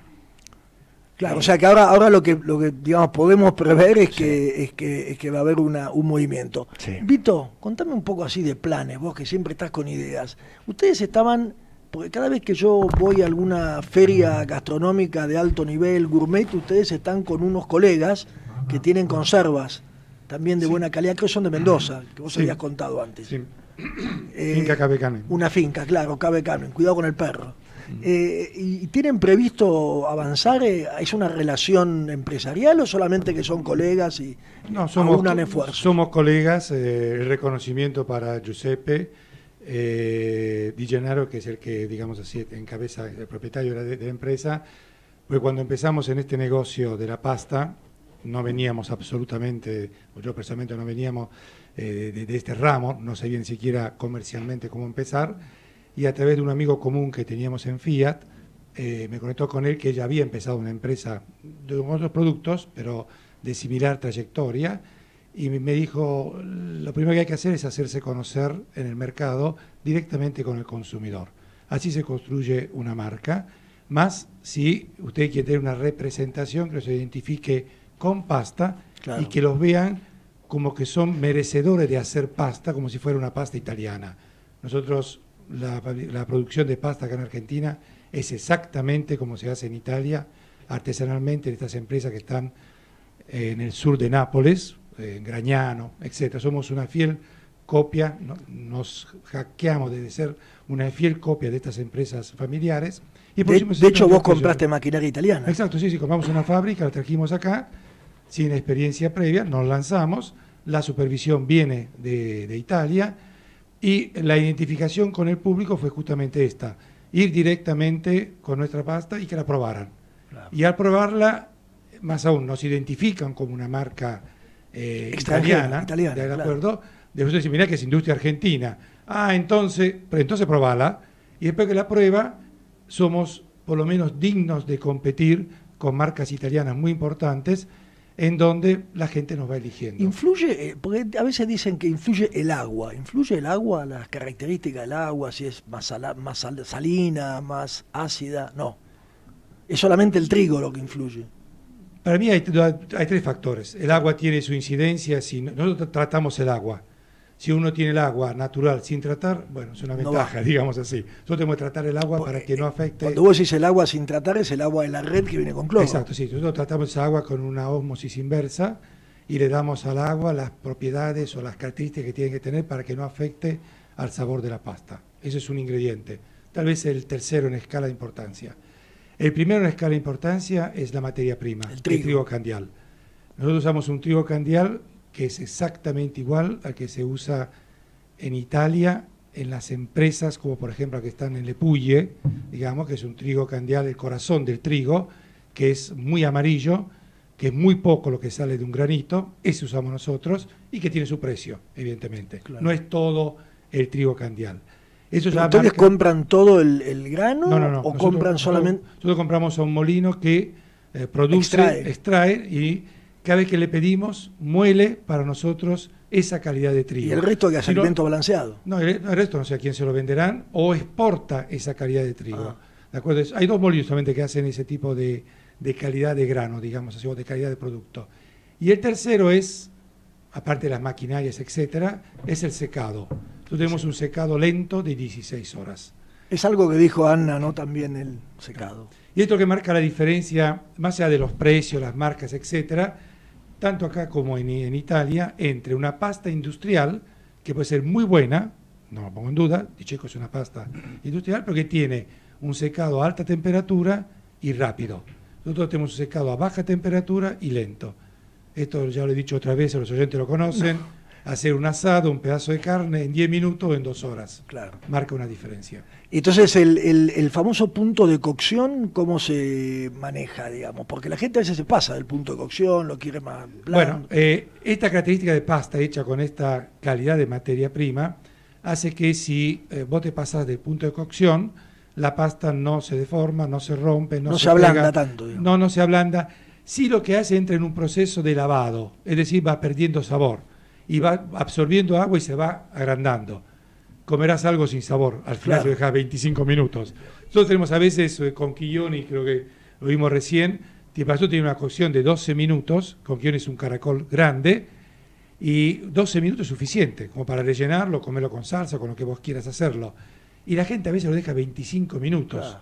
S2: Claro, o sea que ahora, ahora lo que lo que digamos podemos prever es que es que, va a haber un movimiento. Vito, contame un poco así de planes, vos que siempre estás con ideas. Ustedes estaban porque cada vez que yo voy a alguna feria gastronómica de alto nivel, gourmet, ustedes están con unos colegas que tienen conservas también de buena calidad, que son de Mendoza, que vos habías contado antes. Eh, finca Cabecane. Una finca, claro, Cabecamen. Cuidado con el perro. Eh, ¿Y tienen previsto avanzar? Eh, ¿Es una relación empresarial o solamente que son colegas y no, somos, esfuerzo?
S3: Somos colegas, eh, el reconocimiento para Giuseppe eh, Di Gennaro, que es el que, digamos así, encabeza el propietario de, la empresa, porque cuando empezamos en este negocio de la pasta, no veníamos absolutamente, yo personalmente no veníamos de, este ramo, no ni siquiera comercialmente cómo empezar y a través de un amigo común que teníamos en Fiat, eh, me conectó con él que ya había empezado una empresa de otros productos, pero de similar trayectoria, y me dijo, lo primero que hay que hacer es hacerse conocer en el mercado directamente con el consumidor. Así se construye una marca, más si usted quiere tener una representación que los identifique con pasta y que los vean como que son merecedores de hacer pasta, como si fuera una pasta italiana. Nosotros la, producción de pasta acá en Argentina es exactamente como se hace en Italia, artesanalmente en estas empresas que están eh, en el sur de Nápoles, eh, en Grañano, etc. Somos una fiel copia, nos hackeamos de ser una fiel copia de estas empresas familiares. de, hecho, vos compraste maquinaria italiana. Exacto, sí, sí, compramos una fábrica, la trajimos acá, sin experiencia previa, nos lanzamos, la supervisión viene de, de Italia, y la identificación con el público fue justamente esta, ir directamente con nuestra pasta y que la probaran. Y al probarla, más aún, nos identifican como una marca eh, italiana, ¿de acuerdo? Claro. Después decir, mira, que es industria argentina. Ah, entonces, pero entonces probala. Y después que la prueba, somos por lo menos dignos de competir con marcas italianas muy importantes en donde la gente nos va eligiendo.
S2: Influye, eh, porque a veces dicen que influye el agua, influye el agua, las características del agua, si es más, más salina, más ácida, no. Es solamente el trigo lo que influye.
S3: Para mí hay, hay tres factores. El agua tiene su incidencia, si nosotros tratamos el agua, si uno tiene el agua natural sin tratar, bueno, es una ventaja, digamos así. Yo tenemos que tratar el agua pues, para que no eh, afecte. Cuando vos decís el agua sin tratar, es el agua de la red que viene con cloro. Exacto, sí. Nosotros tratamos esa agua con una osmosis inversa y le damos al agua las propiedades o las características que tiene que tener para que no afecte al sabor de la pasta. Eso es un ingrediente. Tal vez el tercero en escala de importancia. El primero en escala de importancia es la materia prima, el trigo, el trigo candial. Nosotros usamos un trigo candial que es exactamente igual al que se usa en Italia en las empresas, como por ejemplo que están en Lepuye, digamos, que es un trigo candial, el corazón del trigo, que es muy amarillo, que es muy poco lo que sale de un granito, ese usamos nosotros, y que tiene su precio, evidentemente. No es todo el trigo candial. ¿Ustedes compran todo el, grano o compran solamente...? Nosotros, compramos a un molino que eh, produce, extrae. extrae y cada vez que le pedimos, muele para nosotros esa calidad de trigo. Y el resto de hace balanceado. No, el, resto no sé a quién se lo venderán o exporta esa calidad de trigo. Ah. ¿De acuerdo? Hay dos molinos justamente que hacen ese tipo de, calidad de grano, digamos así, o de calidad de producto. Y el tercero es, aparte de las maquinarias, etcétera, es el secado. Entonces tenemos un secado lento de 16 horas.
S2: Es algo que dijo Ana, ¿no? También el secado.
S3: Y esto que marca la diferencia, más allá de los precios, las marcas, etcétera, tanto acá como en, Italia, entre una pasta industrial, que puede ser muy buena, no lo pongo en duda, Diceco es una pasta industrial, pero que tiene un secado a alta temperatura y rápido. Nosotros tenemos un secado a baja temperatura y lento. Esto ya lo he dicho otra vez, los oyentes lo conocen hacer un asado, un pedazo de carne en 10 minutos o en 2 horas. Claro. Marca una diferencia.
S2: Entonces, el, el, famoso punto de cocción, ¿cómo se maneja, digamos? Porque la gente a veces se pasa del punto de cocción, lo quiere más
S3: Bueno, eh, esta característica de pasta hecha con esta calidad de materia prima hace que si eh, vos te pasas del punto de cocción, la pasta no se deforma, no se rompe, no, se, ablanda tanto. No, no se ablanda. Sí lo que hace entra en un proceso de lavado, es decir, va perdiendo sabor y va absorbiendo agua y se va agrandando. Comerás algo sin sabor, al final claro. lo dejas 25 minutos. Nosotros tenemos a veces eh, con creo que lo vimos recién, Tipazú tiene una cocción de 12 minutos, con es un caracol grande, y 12 minutos es suficiente, como para rellenarlo, comerlo con salsa, con lo que vos quieras hacerlo. Y la gente a veces lo deja 25 minutos.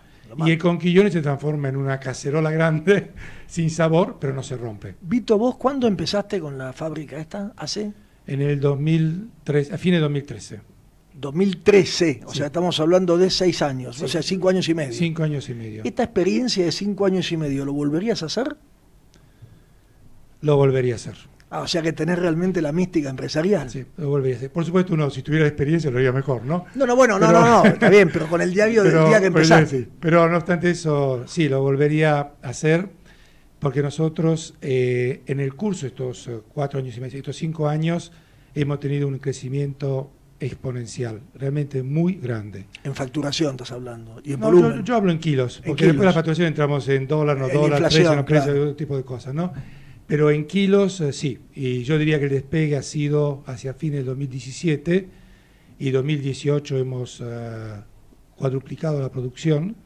S3: Y el conquillone se transforma en una cacerola grande, sin sabor, pero no se rompe. Vito, ¿vos cuándo empezaste con la fábrica esta? ¿Hace? en el 2013, a fines de 2013. 2013,
S2: o sea, estamos hablando de seis años, o sea, cinco años y medio. Cinco años y medio. ¿Esta experiencia de cinco años y medio, lo volverías a hacer?
S3: Lo volvería a hacer. Ah, o sea que tener realmente la mística empresarial. Sí, lo volvería a hacer. Por supuesto, uno, si tuviera experiencia lo haría mejor, ¿no? No, no, bueno, no, no, no, está bien, pero con el diario del día que empezaste. Pero, no obstante eso, sí, lo volvería a hacer porque nosotros eh, en el curso, estos eh, cuatro años y medio, estos cinco años, hemos tenido un crecimiento exponencial, realmente muy grande.
S2: En facturación estás hablando, no, Yo, hablo en kilos,
S3: porque después de la facturación entramos en dólar, no en dólar, precio, no precio, otro tipo de cosas, ¿no? Pero en kilos eh, sí, y yo diría que el despegue ha sido hacia fines del 2017 y 2018 hemos cuadruplicado la producción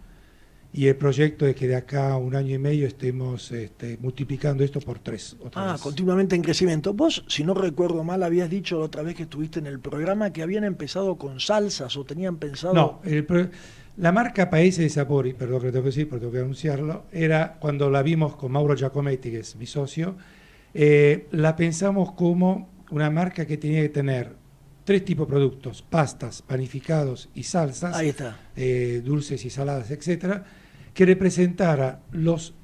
S3: y el proyecto es que de acá a un año y medio estemos este, multiplicando esto por tres. ah,
S2: continuamente en crecimiento. Vos, si no recuerdo mal, habías dicho la otra vez que estuviste en el programa que habían empezado con salsas o tenían pensado... No,
S3: la marca Paese de Sapori, perdón que tengo que decir, pero tengo que anunciarlo, era cuando la vimos con Mauro Giacometti, que es mi socio, eh, la pensamos como una marca que tenía que tener tres tipos de productos, pastas, panificados y salsas, eh, dulces y saladas, etcétera, que representara los,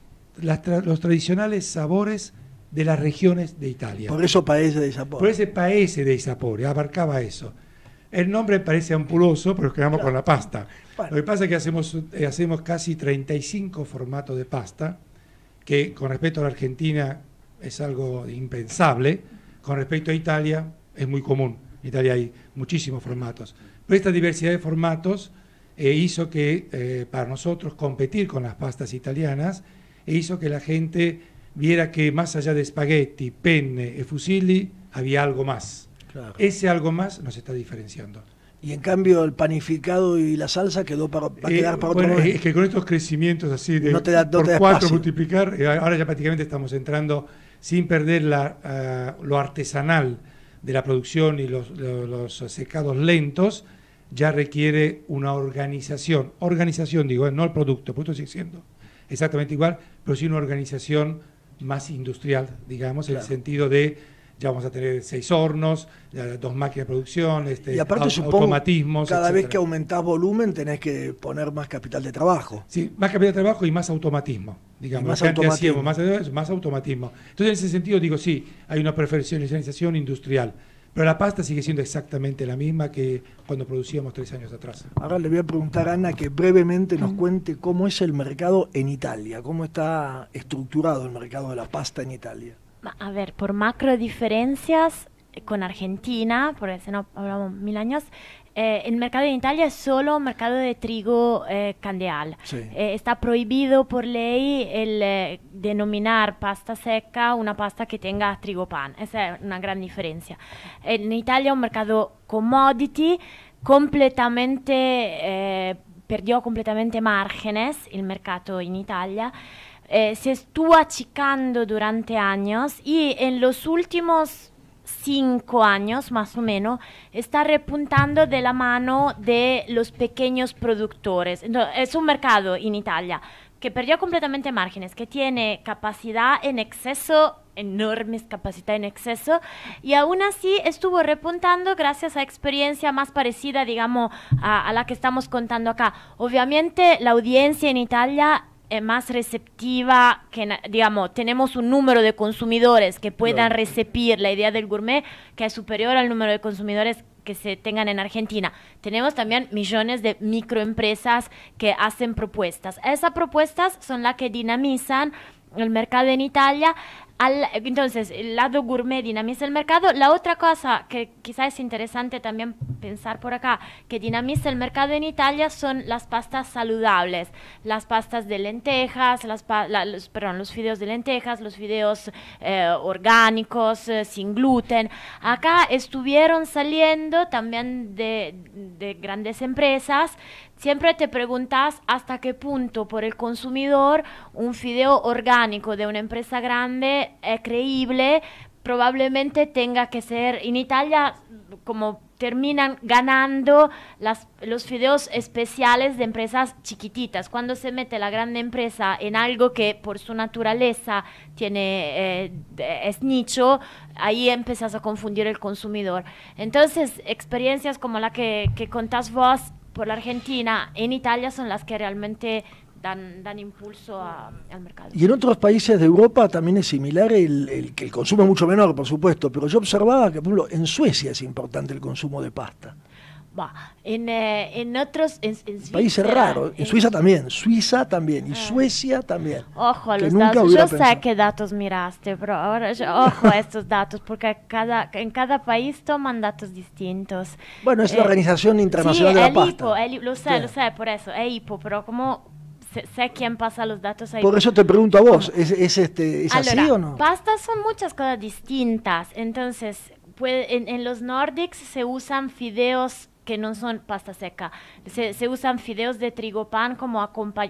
S3: los tradicionales sabores de las regiones de Italia. Por eso Paese de Sapore. Por ese Paese de Sapore, abarcaba eso. El nombre parece ampuloso, pero quedamos con la pasta. Lo que pasa es que hacemos, eh, hacemos casi 35 formatos de pasta, que con respecto a la Argentina es algo impensable, con respecto a Italia es muy común. En Italia hay muchísimos formatos. Pero esta diversidad de formatos e hizo que, eh, para nosotros, competir con las pastas italianas, e hizo que la gente viera que más allá de espagueti, penne e fusilli, había algo más. Ese algo más nos está diferenciando. Y en cambio el
S2: panificado y la salsa quedó para, para eh, quedar para bueno, Es que con
S3: estos crecimientos así de por cuatro multiplicar, eh, ahora ya prácticamente estamos entrando sin perder la, lo artesanal de la producción y los secados lentos, ya requiere una organización. Organización, digo, eh, no el producto, el producto sigue siendo exactamente igual, pero sí una organización más industrial, digamos, en el sentido de ya vamos a tener seis hornos, dos máquinas de producción, este, automatismos. Cada vez que
S2: aumentás volumen tenés que poner más capital de trabajo.
S3: Sí, más capital de trabajo y más automatismo,
S2: digamos. más, automatismo.
S3: más, automatismo. Entonces, en ese sentido, digo, sí, hay una perfeccionización industrial. Pero la pasta sigue siendo exactamente la misma que cuando producíamos tres años atrás.
S2: Ahora le voy a preguntar a Ana que brevemente nos mm. cuente cómo es el mercado en Italia, cómo está estructurado el mercado de la pasta en Italia.
S4: A ver, por macro diferencias eh, con Argentina, porque eso no hablamos mil años, eh, el mercado en Italia es solo un mercado de trigo eh, candeal. Eh, está prohibido por ley el denominar pasta seca una pasta que tenga trigo pan. Esa es una gran diferencia. En Italia es un mercado commodity completamente, perdió completamente márgenes el mercado en Italia. se estuvo achicando durante años y en los últimos cinco años más o menos, está repuntando de la mano de los pequeños productores. es un mercado en Italia que perdió completamente márgenes, que tiene capacidad en exceso, enormes capacidad en exceso, y aún así estuvo repuntando gracias a experiencia más parecida, digamos, a, a la que estamos contando acá. Obviamente la audiencia en Italia eh, más receptiva, que digamos, tenemos un número de consumidores que puedan recibir la idea del gourmet que es superior al número de consumidores que se tengan en Argentina. Tenemos también millones de microempresas que hacen propuestas. Esas propuestas son las que dinamizan el mercado en Italia entonces, el lado gourmet dinamiza el mercado. La otra cosa que quizás es interesante también pensar por acá, que dinamiza el mercado en Italia son las pastas saludables, las pastas de lentejas, las los, perdón, los fideos de lentejas, los fideos eh, orgánicos, eh, sin gluten. Acá estuvieron saliendo también de, de grandes empresas Siempre te preguntas hasta qué punto por el consumidor un fideo orgánico de una empresa grande es eh, creíble, probablemente tenga que ser en Italia como terminan ganando los fideos especiales de empresas chiquititas. Cuando se mete la gran empresa en algo que por su naturaleza tiene, eh, es nicho, ahí empiezas a confundir el consumidor. Entonces, experiencias como la que, que contás vos por la Argentina en Italia son las que realmente dan, dan impulso al mercado.
S2: Y en otros países de Europa también es similar el, el, que el consumo es mucho menor, por supuesto, pero yo observaba que, por ejemplo, en Suecia es importante el consumo de pasta.
S4: Eh, en, en, otros, Países raros,
S2: en, Suiza también, Suiza también, y ah. Suecia también.
S4: Ojo a los datos, yo sé qué datos miraste, pero ahora yo, ojo a estos datos, porque cada, en cada país toman datos distintos. Bueno, es la eh, Organización
S2: Internacional de la Pasta.
S4: lo sé, lo sé, por eso, es hipo, pero como Sé, quién pasa los datos ahí. Por eso te pregunto
S2: a vos, ¿es, este, ¿es así o no?
S4: Pastas son muchas cosas distintas, entonces en, en, los nórdicos se usan fideos que no son pasta seca. Se, usan fideos de trigo pan como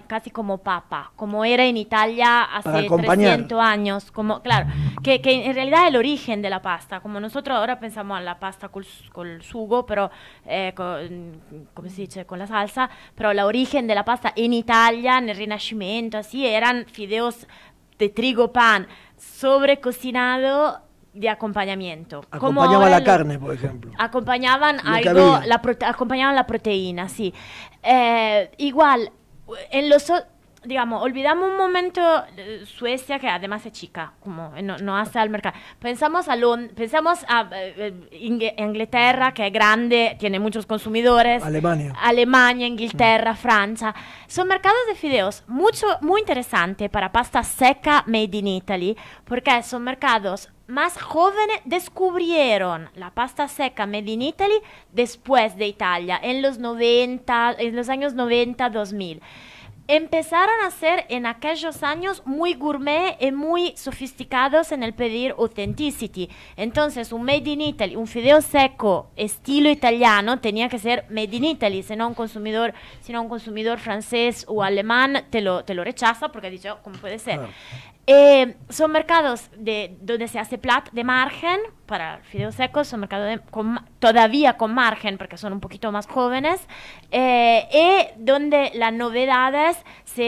S4: casi como papa, como era en Italia hace 300 años. Como, claro, que, que, en realidad el origen de la pasta, como nosotros ahora pensamos en la pasta con el sugo, pero, eh, se dice? Con la salsa, pero la origen de la pasta en Italia, en el Renacimiento, así, eran fideos de trigo pan sobrecocinado de acompañamiento. Acompañaba la carne, por ejemplo. Acompañaban algo, la acompañaban la proteína, sí. Eh, igual, en los digamos, olvidamos un momento eh, Suecia, que además es chica, como eh, no, no hace al mercado. Pensamos a, pensamos a Inglaterra, que es grande, tiene muchos consumidores. Alemania. Alemania, mm. Inglaterra, Francia. Son mercados de fideos mucho, muy interesantes para pasta seca made in Italy, porque son mercados más jóvenes descubrieron la pasta seca Made in Italy después de Italia, en los, 90, en los años 90-2000. Empezaron a ser en aquellos años muy gourmet y muy sofisticados en el pedir authenticity. Entonces, un made in Italy, un fideo seco estilo italiano, tenía que ser made in Italy. Si no, un consumidor, si no un consumidor francés o alemán te lo, rechaza porque dice, oh, ¿cómo puede ser? Eh, son mercados de, donde se hace plat de margen para fideos secos, son mercados todavía con margen porque son un poquito más jóvenes, eh, y donde las novedades se,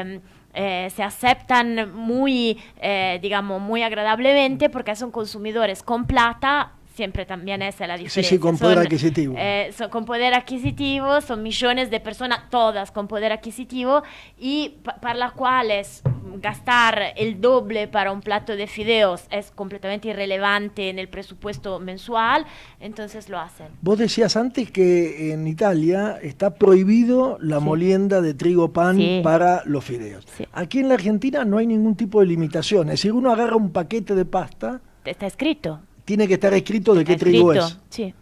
S4: em, eh, se aceptan muy, digamos, muy agradablemente porque son consumidores con plata siempre también esa es la diferencia. Sí, sí, con poder adquisitivo. Eh, son, con poder adquisitivo, son millones de personas, todas con poder adquisitivo, y para las cuales gastar el doble para un plato de fideos es completamente irrelevante en el presupuesto mensual, entonces lo hacen.
S2: Vos decías antes que en Italia está prohibido la molienda de trigo pan para los fideos. Aquí en la Argentina no hay ningún tipo de limitación, es uno agarra un paquete de pasta.
S4: Está escrito
S2: tiene que estar escrito de qué trigo es.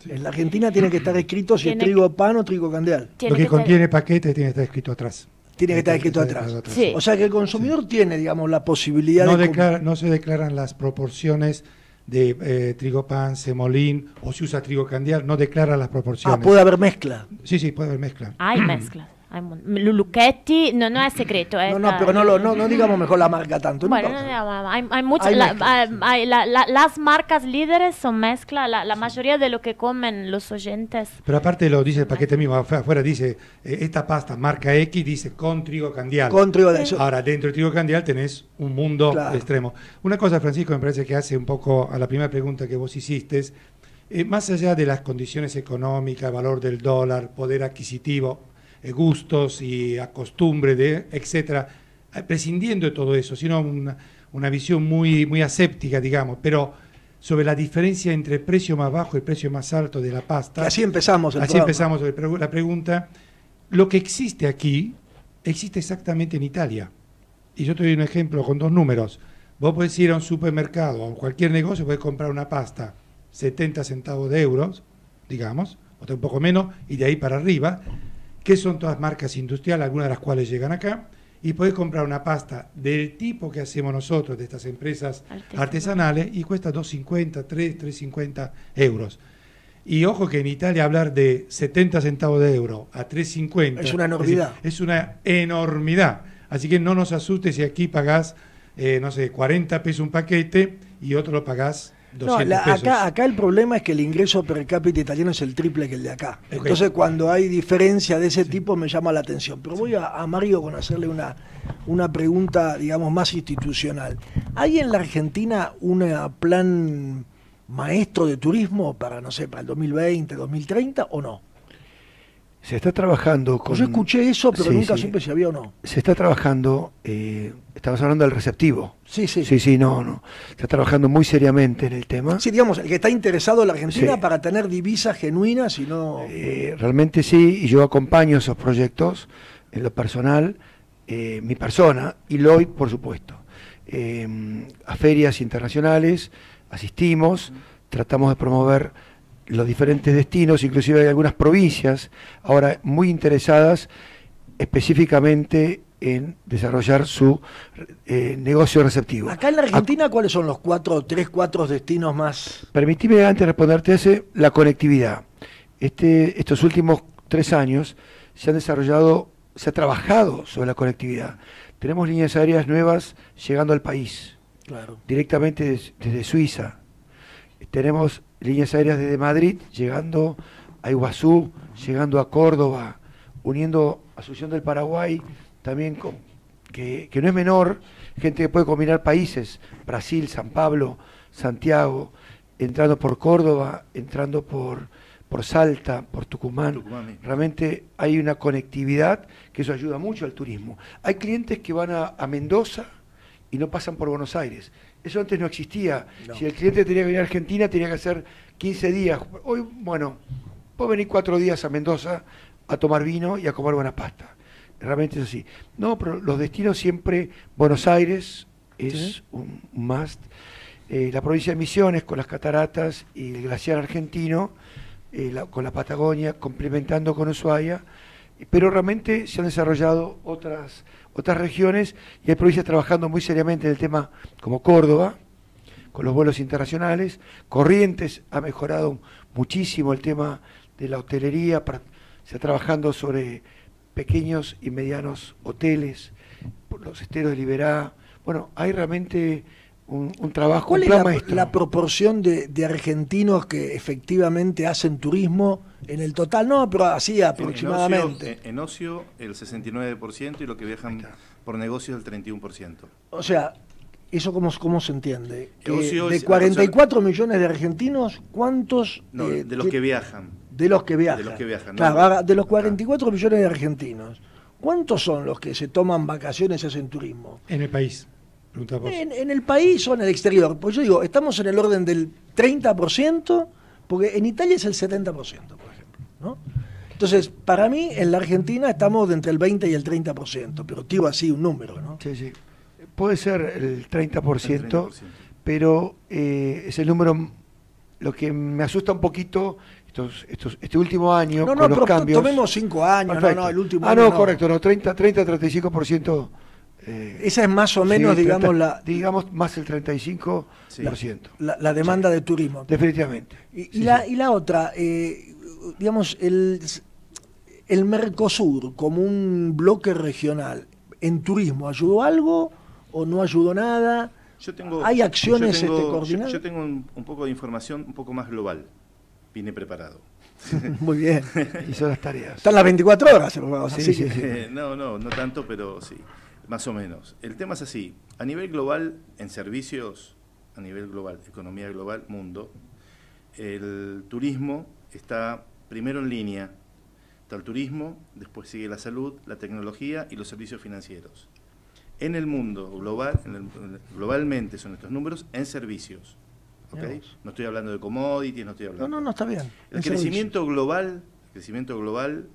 S2: En la Argentina tiene que estar escrito si es trigo pan o trigo candeal.
S3: Lo que, contiene paquete tiene que estar escrito atrás. Tiene
S2: que estar escrito atrás. O sea que el consumidor tiene, digamos, la posibilidad de...
S3: no se declaran las proporciones de eh, trigo pan, semolín, o si usa trigo candial no declara las proporciones. Ah, puede haber mezcla. Sí, sí, puede haber mezcla. Hay mezcla.
S4: Luluquetti no, es secreto. no, no, pero no,
S3: no, digamos mejor
S2: la marca tanto.
S4: Bueno, no, no, hay muchas. las marcas líderes son mezcla, la, la, mayoría de lo que comen los oyentes.
S3: Pero aparte lo dice el paquete mismo, afuera dice, eh, esta pasta marca X dice con trigo candial. Con trigo de Ahora, dentro del trigo candial tenés un mundo extremo. Una cosa, Francisco, me parece que hace un poco a la primera pregunta que vos hiciste, eh, más allá de las condiciones económicas, valor del dólar, poder adquisitivo, eh, gustos y a costumbre, de, etcétera, eh, prescindiendo de todo eso, sino una, visión muy, muy aséptica, digamos, pero sobre la diferencia entre el precio más bajo y el precio más alto de la pasta. así empezamos. así empezamos la pregunta. Lo que existe aquí existe exactamente en Italia. Y yo te doy un ejemplo con dos números. Vos podés ir a un supermercado o a cualquier negocio, podés comprar una pasta 70 centavos de euros, digamos, o un poco menos, y de ahí para arriba que son todas marcas industriales, algunas de las cuales llegan acá, y podés comprar una pasta del tipo que hacemos nosotros de estas empresas artesanales y cuesta 2,50, 3, 3,50 euros. Y ojo que en Italia hablar de 70 centavos de euro a 3,50 es una enormidad. Es, una enormidad. Así que no nos asustes si aquí pagás, eh, no sé, 40 pesos un paquete y otro lo pagás no, Acá, acá
S2: el problema es que el ingreso per cápita italiano es el triple que el de acá. Entonces cuando hay diferencia de ese tipo me llama la atención. Pero voy a, Mario con hacerle una, una pregunta, digamos, más institucional. ¿Hay en la Argentina un plan maestro de turismo para, no sé, para el 2020, 2030 o no? Se está
S5: trabajando con... Yo escuché eso, pero nunca siempre se había o no. Se está trabajando, eh, estabas hablando del receptivo. Sí, sí. Sí, sí, no, no. Se está trabajando muy seriamente en el
S2: tema. Sí, digamos, el que está interesado en la Argentina para tener divisas genuinas y no... Eh,
S5: realmente sí, y yo acompaño esos proyectos en lo personal, eh, mi persona, y Lloyd, por supuesto. Eh, a ferias internacionales asistimos, tratamos de promover los diferentes destinos, inclusive hay algunas provincias ahora muy interesadas específicamente en desarrollar su eh, negocio receptivo.
S2: Acá en la Argentina, ¿cuáles son los cuatro, tres, cuatro destinos más?
S5: Permitime antes responderte ese, la conectividad. Este, estos últimos tres años se han desarrollado, se ha trabajado sobre la conectividad. Tenemos líneas aéreas nuevas llegando al país, claro. directamente desde Suiza. Tenemos líneas aéreas desde Madrid, llegando a Iguazú, llegando a Córdoba, uniendo Asunción del Paraguay, también que, no es menor, gente que puede combinar países, Brasil, San Pablo, Santiago, entrando por Córdoba, entrando por, por Salta, por Tucumán. Realmente hay una conectividad que eso ayuda mucho al turismo. Hay clientes que van a, a Mendoza y no pasan por Buenos Aires eso antes no existía. Si el cliente tenía que venir a Argentina, tenía que hacer 15 días. Hoy, bueno, puedo venir cuatro días a Mendoza a tomar vino y a comer buena pasta. Realmente es así. No, pero los destinos siempre, Buenos Aires es un must. Eh, la provincia de Misiones con las cataratas y el glaciar argentino, eh, con la Patagonia, complementando con Ushuaia. Pero realmente se han desarrollado otras otras regiones, y hay provincias trabajando muy seriamente en el tema como Córdoba, con los vuelos internacionales. Corrientes ha mejorado muchísimo el tema de la hotelería, se está trabajando sobre pequeños y medianos hoteles, los esteros de Liberá.
S2: Bueno, hay realmente trabajo. ¿Cuál es la, proporción de, argentinos que efectivamente hacen turismo en el total? No, pero así aproximadamente.
S1: En, ocio, el 69% y los que viajan por negocios el 31%. O
S2: sea, ¿Eso cómo, se entiende? Que de 44 millones de argentinos, ¿cuántos? Eh, de los que
S1: viajan. De los que viajan. De los que viajan. Claro,
S2: de los 44 millones de argentinos, ¿cuántos son los que se toman vacaciones y hacen turismo? En el país.
S3: En,
S2: el país o en el exterior. Pues yo digo, estamos en el orden del 30%, porque en Italia es el 70%, por ejemplo. Entonces, para mí, en la Argentina estamos de entre el 20 y el 30%, pero tiro así un número, ¿no? Sí, sí. Puede
S5: ser el 30%, pero eh, es el número, lo que me asusta un poquito estos, estos, este último año no, con no, los pero cambios. Tomemos 5 años, no, no, el último ah, año. Ah, no, correcto, no, 30, 30, 35% eh, Esa es más o menos, digamos, la...
S2: Digamos, más el 35%. La, demanda de turismo. Definitivamente. Y, la, otra, eh, digamos, el, Mercosur como un bloque regional en turismo, ¿ayudó algo o no ayudó nada? Yo tengo, ¿Hay acciones yo tengo, este, coordinadas? Yo,
S1: tengo un, poco de información un poco más global. Vine preparado.
S2: Muy bien. las tareas.
S5: Están las 24 horas, sí,
S1: No, no, no tanto, pero sí. Más o menos. El tema es así. A nivel global, en servicios, a nivel global, economía global, mundo, el turismo está primero en línea. Está el turismo, después sigue la salud, la tecnología y los servicios financieros. En el mundo global, globalmente son estos números, en servicios. No estoy hablando de commodities, no estoy hablando... No, no, no está bien. El crecimiento global, crecimiento eh, global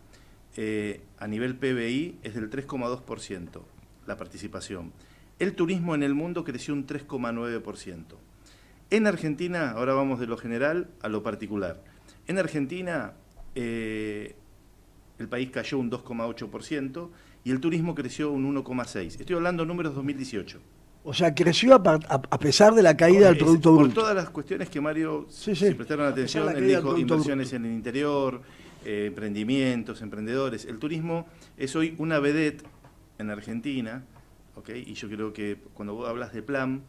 S1: a nivel PBI es del 3,2% la participación. El turismo en el mundo creció un 3,9%. En Argentina, ahora vamos de lo general a lo particular. En Argentina, eh, el país cayó un 2,8% y el turismo creció un 1,6%. Estoy hablando de números 2018.
S2: O sea, creció a, pesar de la caída del Producto Bruto. Por
S1: todas las cuestiones que Mario, sí, prestaron atención, él dijo inversiones en el interior, eh, emprendimientos, emprendedores. El turismo es hoy una vedette en Argentina, ¿okay? y yo creo que cuando vos hablas de plan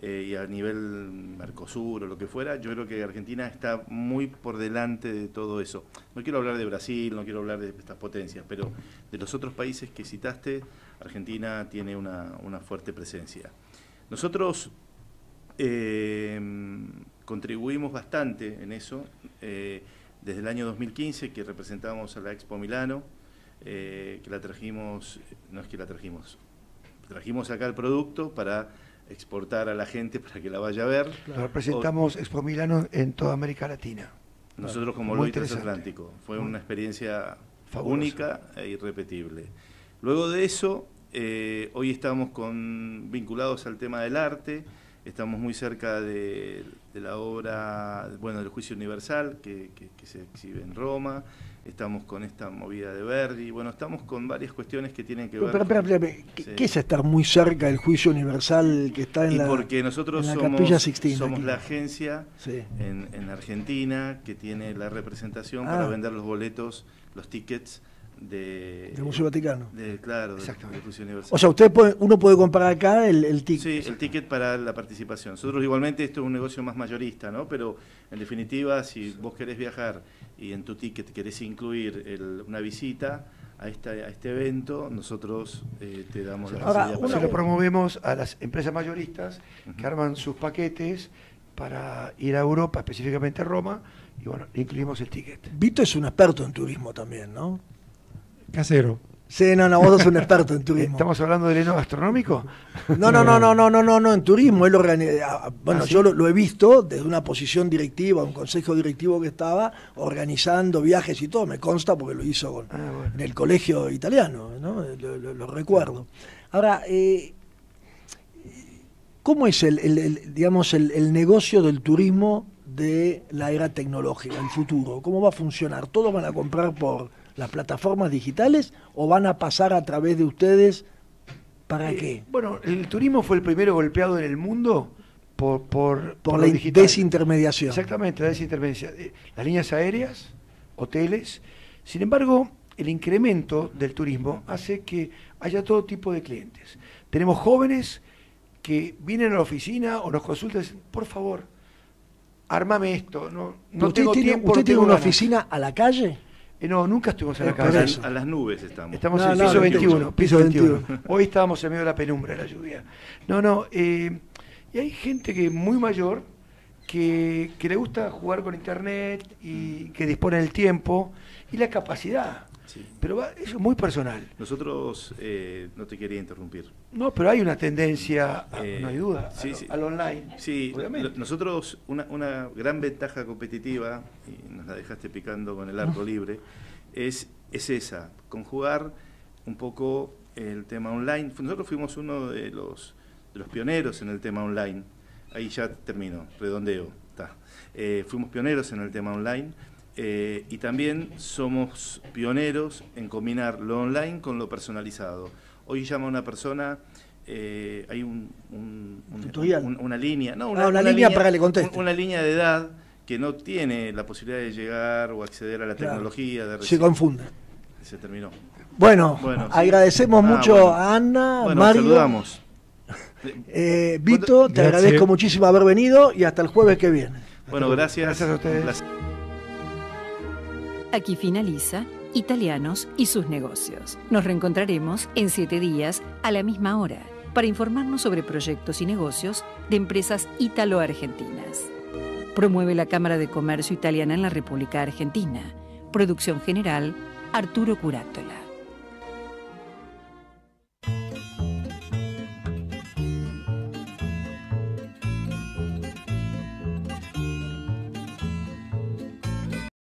S1: eh, y a nivel Mercosur o lo que fuera, yo creo que Argentina está muy por delante de todo eso. No quiero hablar de Brasil, no quiero hablar de estas potencias, pero de los otros países que citaste, Argentina tiene una, fuerte presencia. Nosotros eh, contribuimos bastante en eso. Eh, desde el año 2015 que representamos a la Expo Milano, eh, que la trajimos, no es que la trajimos, trajimos acá el producto para exportar a la gente para que la vaya a ver. Lo representamos
S5: Expo Milano en toda América Latina.
S1: Nosotros como Luis Transatlántico. Fue una experiencia única e irrepetible. Luego de eso, eh, hoy estamos con, vinculados al tema del arte, estamos muy cerca de, la obra, bueno, del Juicio Universal que, se exhibe en Roma, estamos con esta movida de Verdi, bueno, estamos con varias cuestiones que tienen que ver... Pero, pero, pero, ¿qué, es estar
S2: muy cerca del juicio universal que está en y Porque nosotros somos, somos la
S1: agencia en, en, Argentina que tiene la representación ah. para vender los boletos, los tickets del Museo Vaticano. claro, Exactamente. o sea, usted
S2: uno puede comprar acá el,
S1: ticket. Sí, el ticket para la participación. Nosotros igualmente esto es un negocio más mayorista, ¿no? Pero en definitiva, si vos querés viajar y en tu ticket querés incluir una visita, a, a, este evento, nosotros eh, te damos la Ahora, lo
S5: promovemos a las empresas mayoristas que arman sus paquetes para ir a Europa, específicamente a Roma, y bueno, incluimos el ticket. Vito es un experto en turismo también, ¿no?
S2: Casero. Sí, no, no, vos sos un experto en turismo. ¿Estamos hablando del heno gastronómico? No, no, no, no, no, no, no, no, en turismo. Él ah, bueno, ¿Ah, yo lo, he visto desde una posición directiva, un consejo directivo que estaba organizando viajes y todo, me consta porque lo hizo ah, en el colegio italiano, ¿no? Lo, recuerdo. Ahora, eh, ¿cómo es el, digamos, el, el negocio del turismo de la era tecnológica, el futuro? ¿Cómo va a funcionar? ¿Todo van a comprar por las plataformas digitales o van a pasar a través de ustedes? ¿Para eh, qué? Bueno, el turismo fue el
S5: primero golpeado en el mundo por, por, la desintermediación. Exactamente, la desintermediación. Eh, las líneas aéreas, hoteles. Sin embargo, el incremento del turismo hace que haya todo tipo de clientes. Tenemos jóvenes que vienen a la oficina o nos consultan y dicen, por favor, armame esto. No, no usted tengo tiempo, ¿Usted tiene una
S2: oficina a la calle? Eh, no, nunca estuvimos en la eh, cabeza.
S5: A, las nubes
S1: estamos. Estamos en el piso, 21, piso 21,
S5: Hoy estábamos en medio de la penumbra, la lluvia. No, no, eh, y hay gente que muy mayor que, que le gusta jugar con internet y que dispone del tiempo y la capacidad. Pero eso es muy personal.
S1: Nosotros, eh, no te quería interrumpir.
S5: No, pero hay una tendencia,
S1: eh, no hay duda, al online. Sí, nosotros una, una, gran ventaja competitiva, y nos la dejaste picando con el arco libre, es, esa, conjugar un poco el tema online. Nosotros fuimos uno de los, los pioneros en el tema online. Ahí ya termino, redondeo. Eh, fuimos pioneros en el tema online, eh, y también somos pioneros en combinar lo online con lo personalizado. Hoy llama una persona, eh, hay un, una línea, una, línea, para que le conteste. una línea de edad que no tiene la posibilidad de llegar o acceder a la tecnología. De Se confunde. Se terminó.
S2: Bueno, agradecemos ah, mucho a Ana, Mario. saludamos. Eh, Vito, te agradezco muchísimo haber venido y hasta el jueves que viene.
S1: bueno, gracias. Gracias a ustedes. Aquí finaliza Italianos y sus negocios. Nos reencontraremos en siete días a la misma hora para informarnos sobre proyectos y negocios de empresas italo-argentinas. Promueve la Cámara de Comercio Italiana en la República Argentina. Producción general, Arturo Curátola.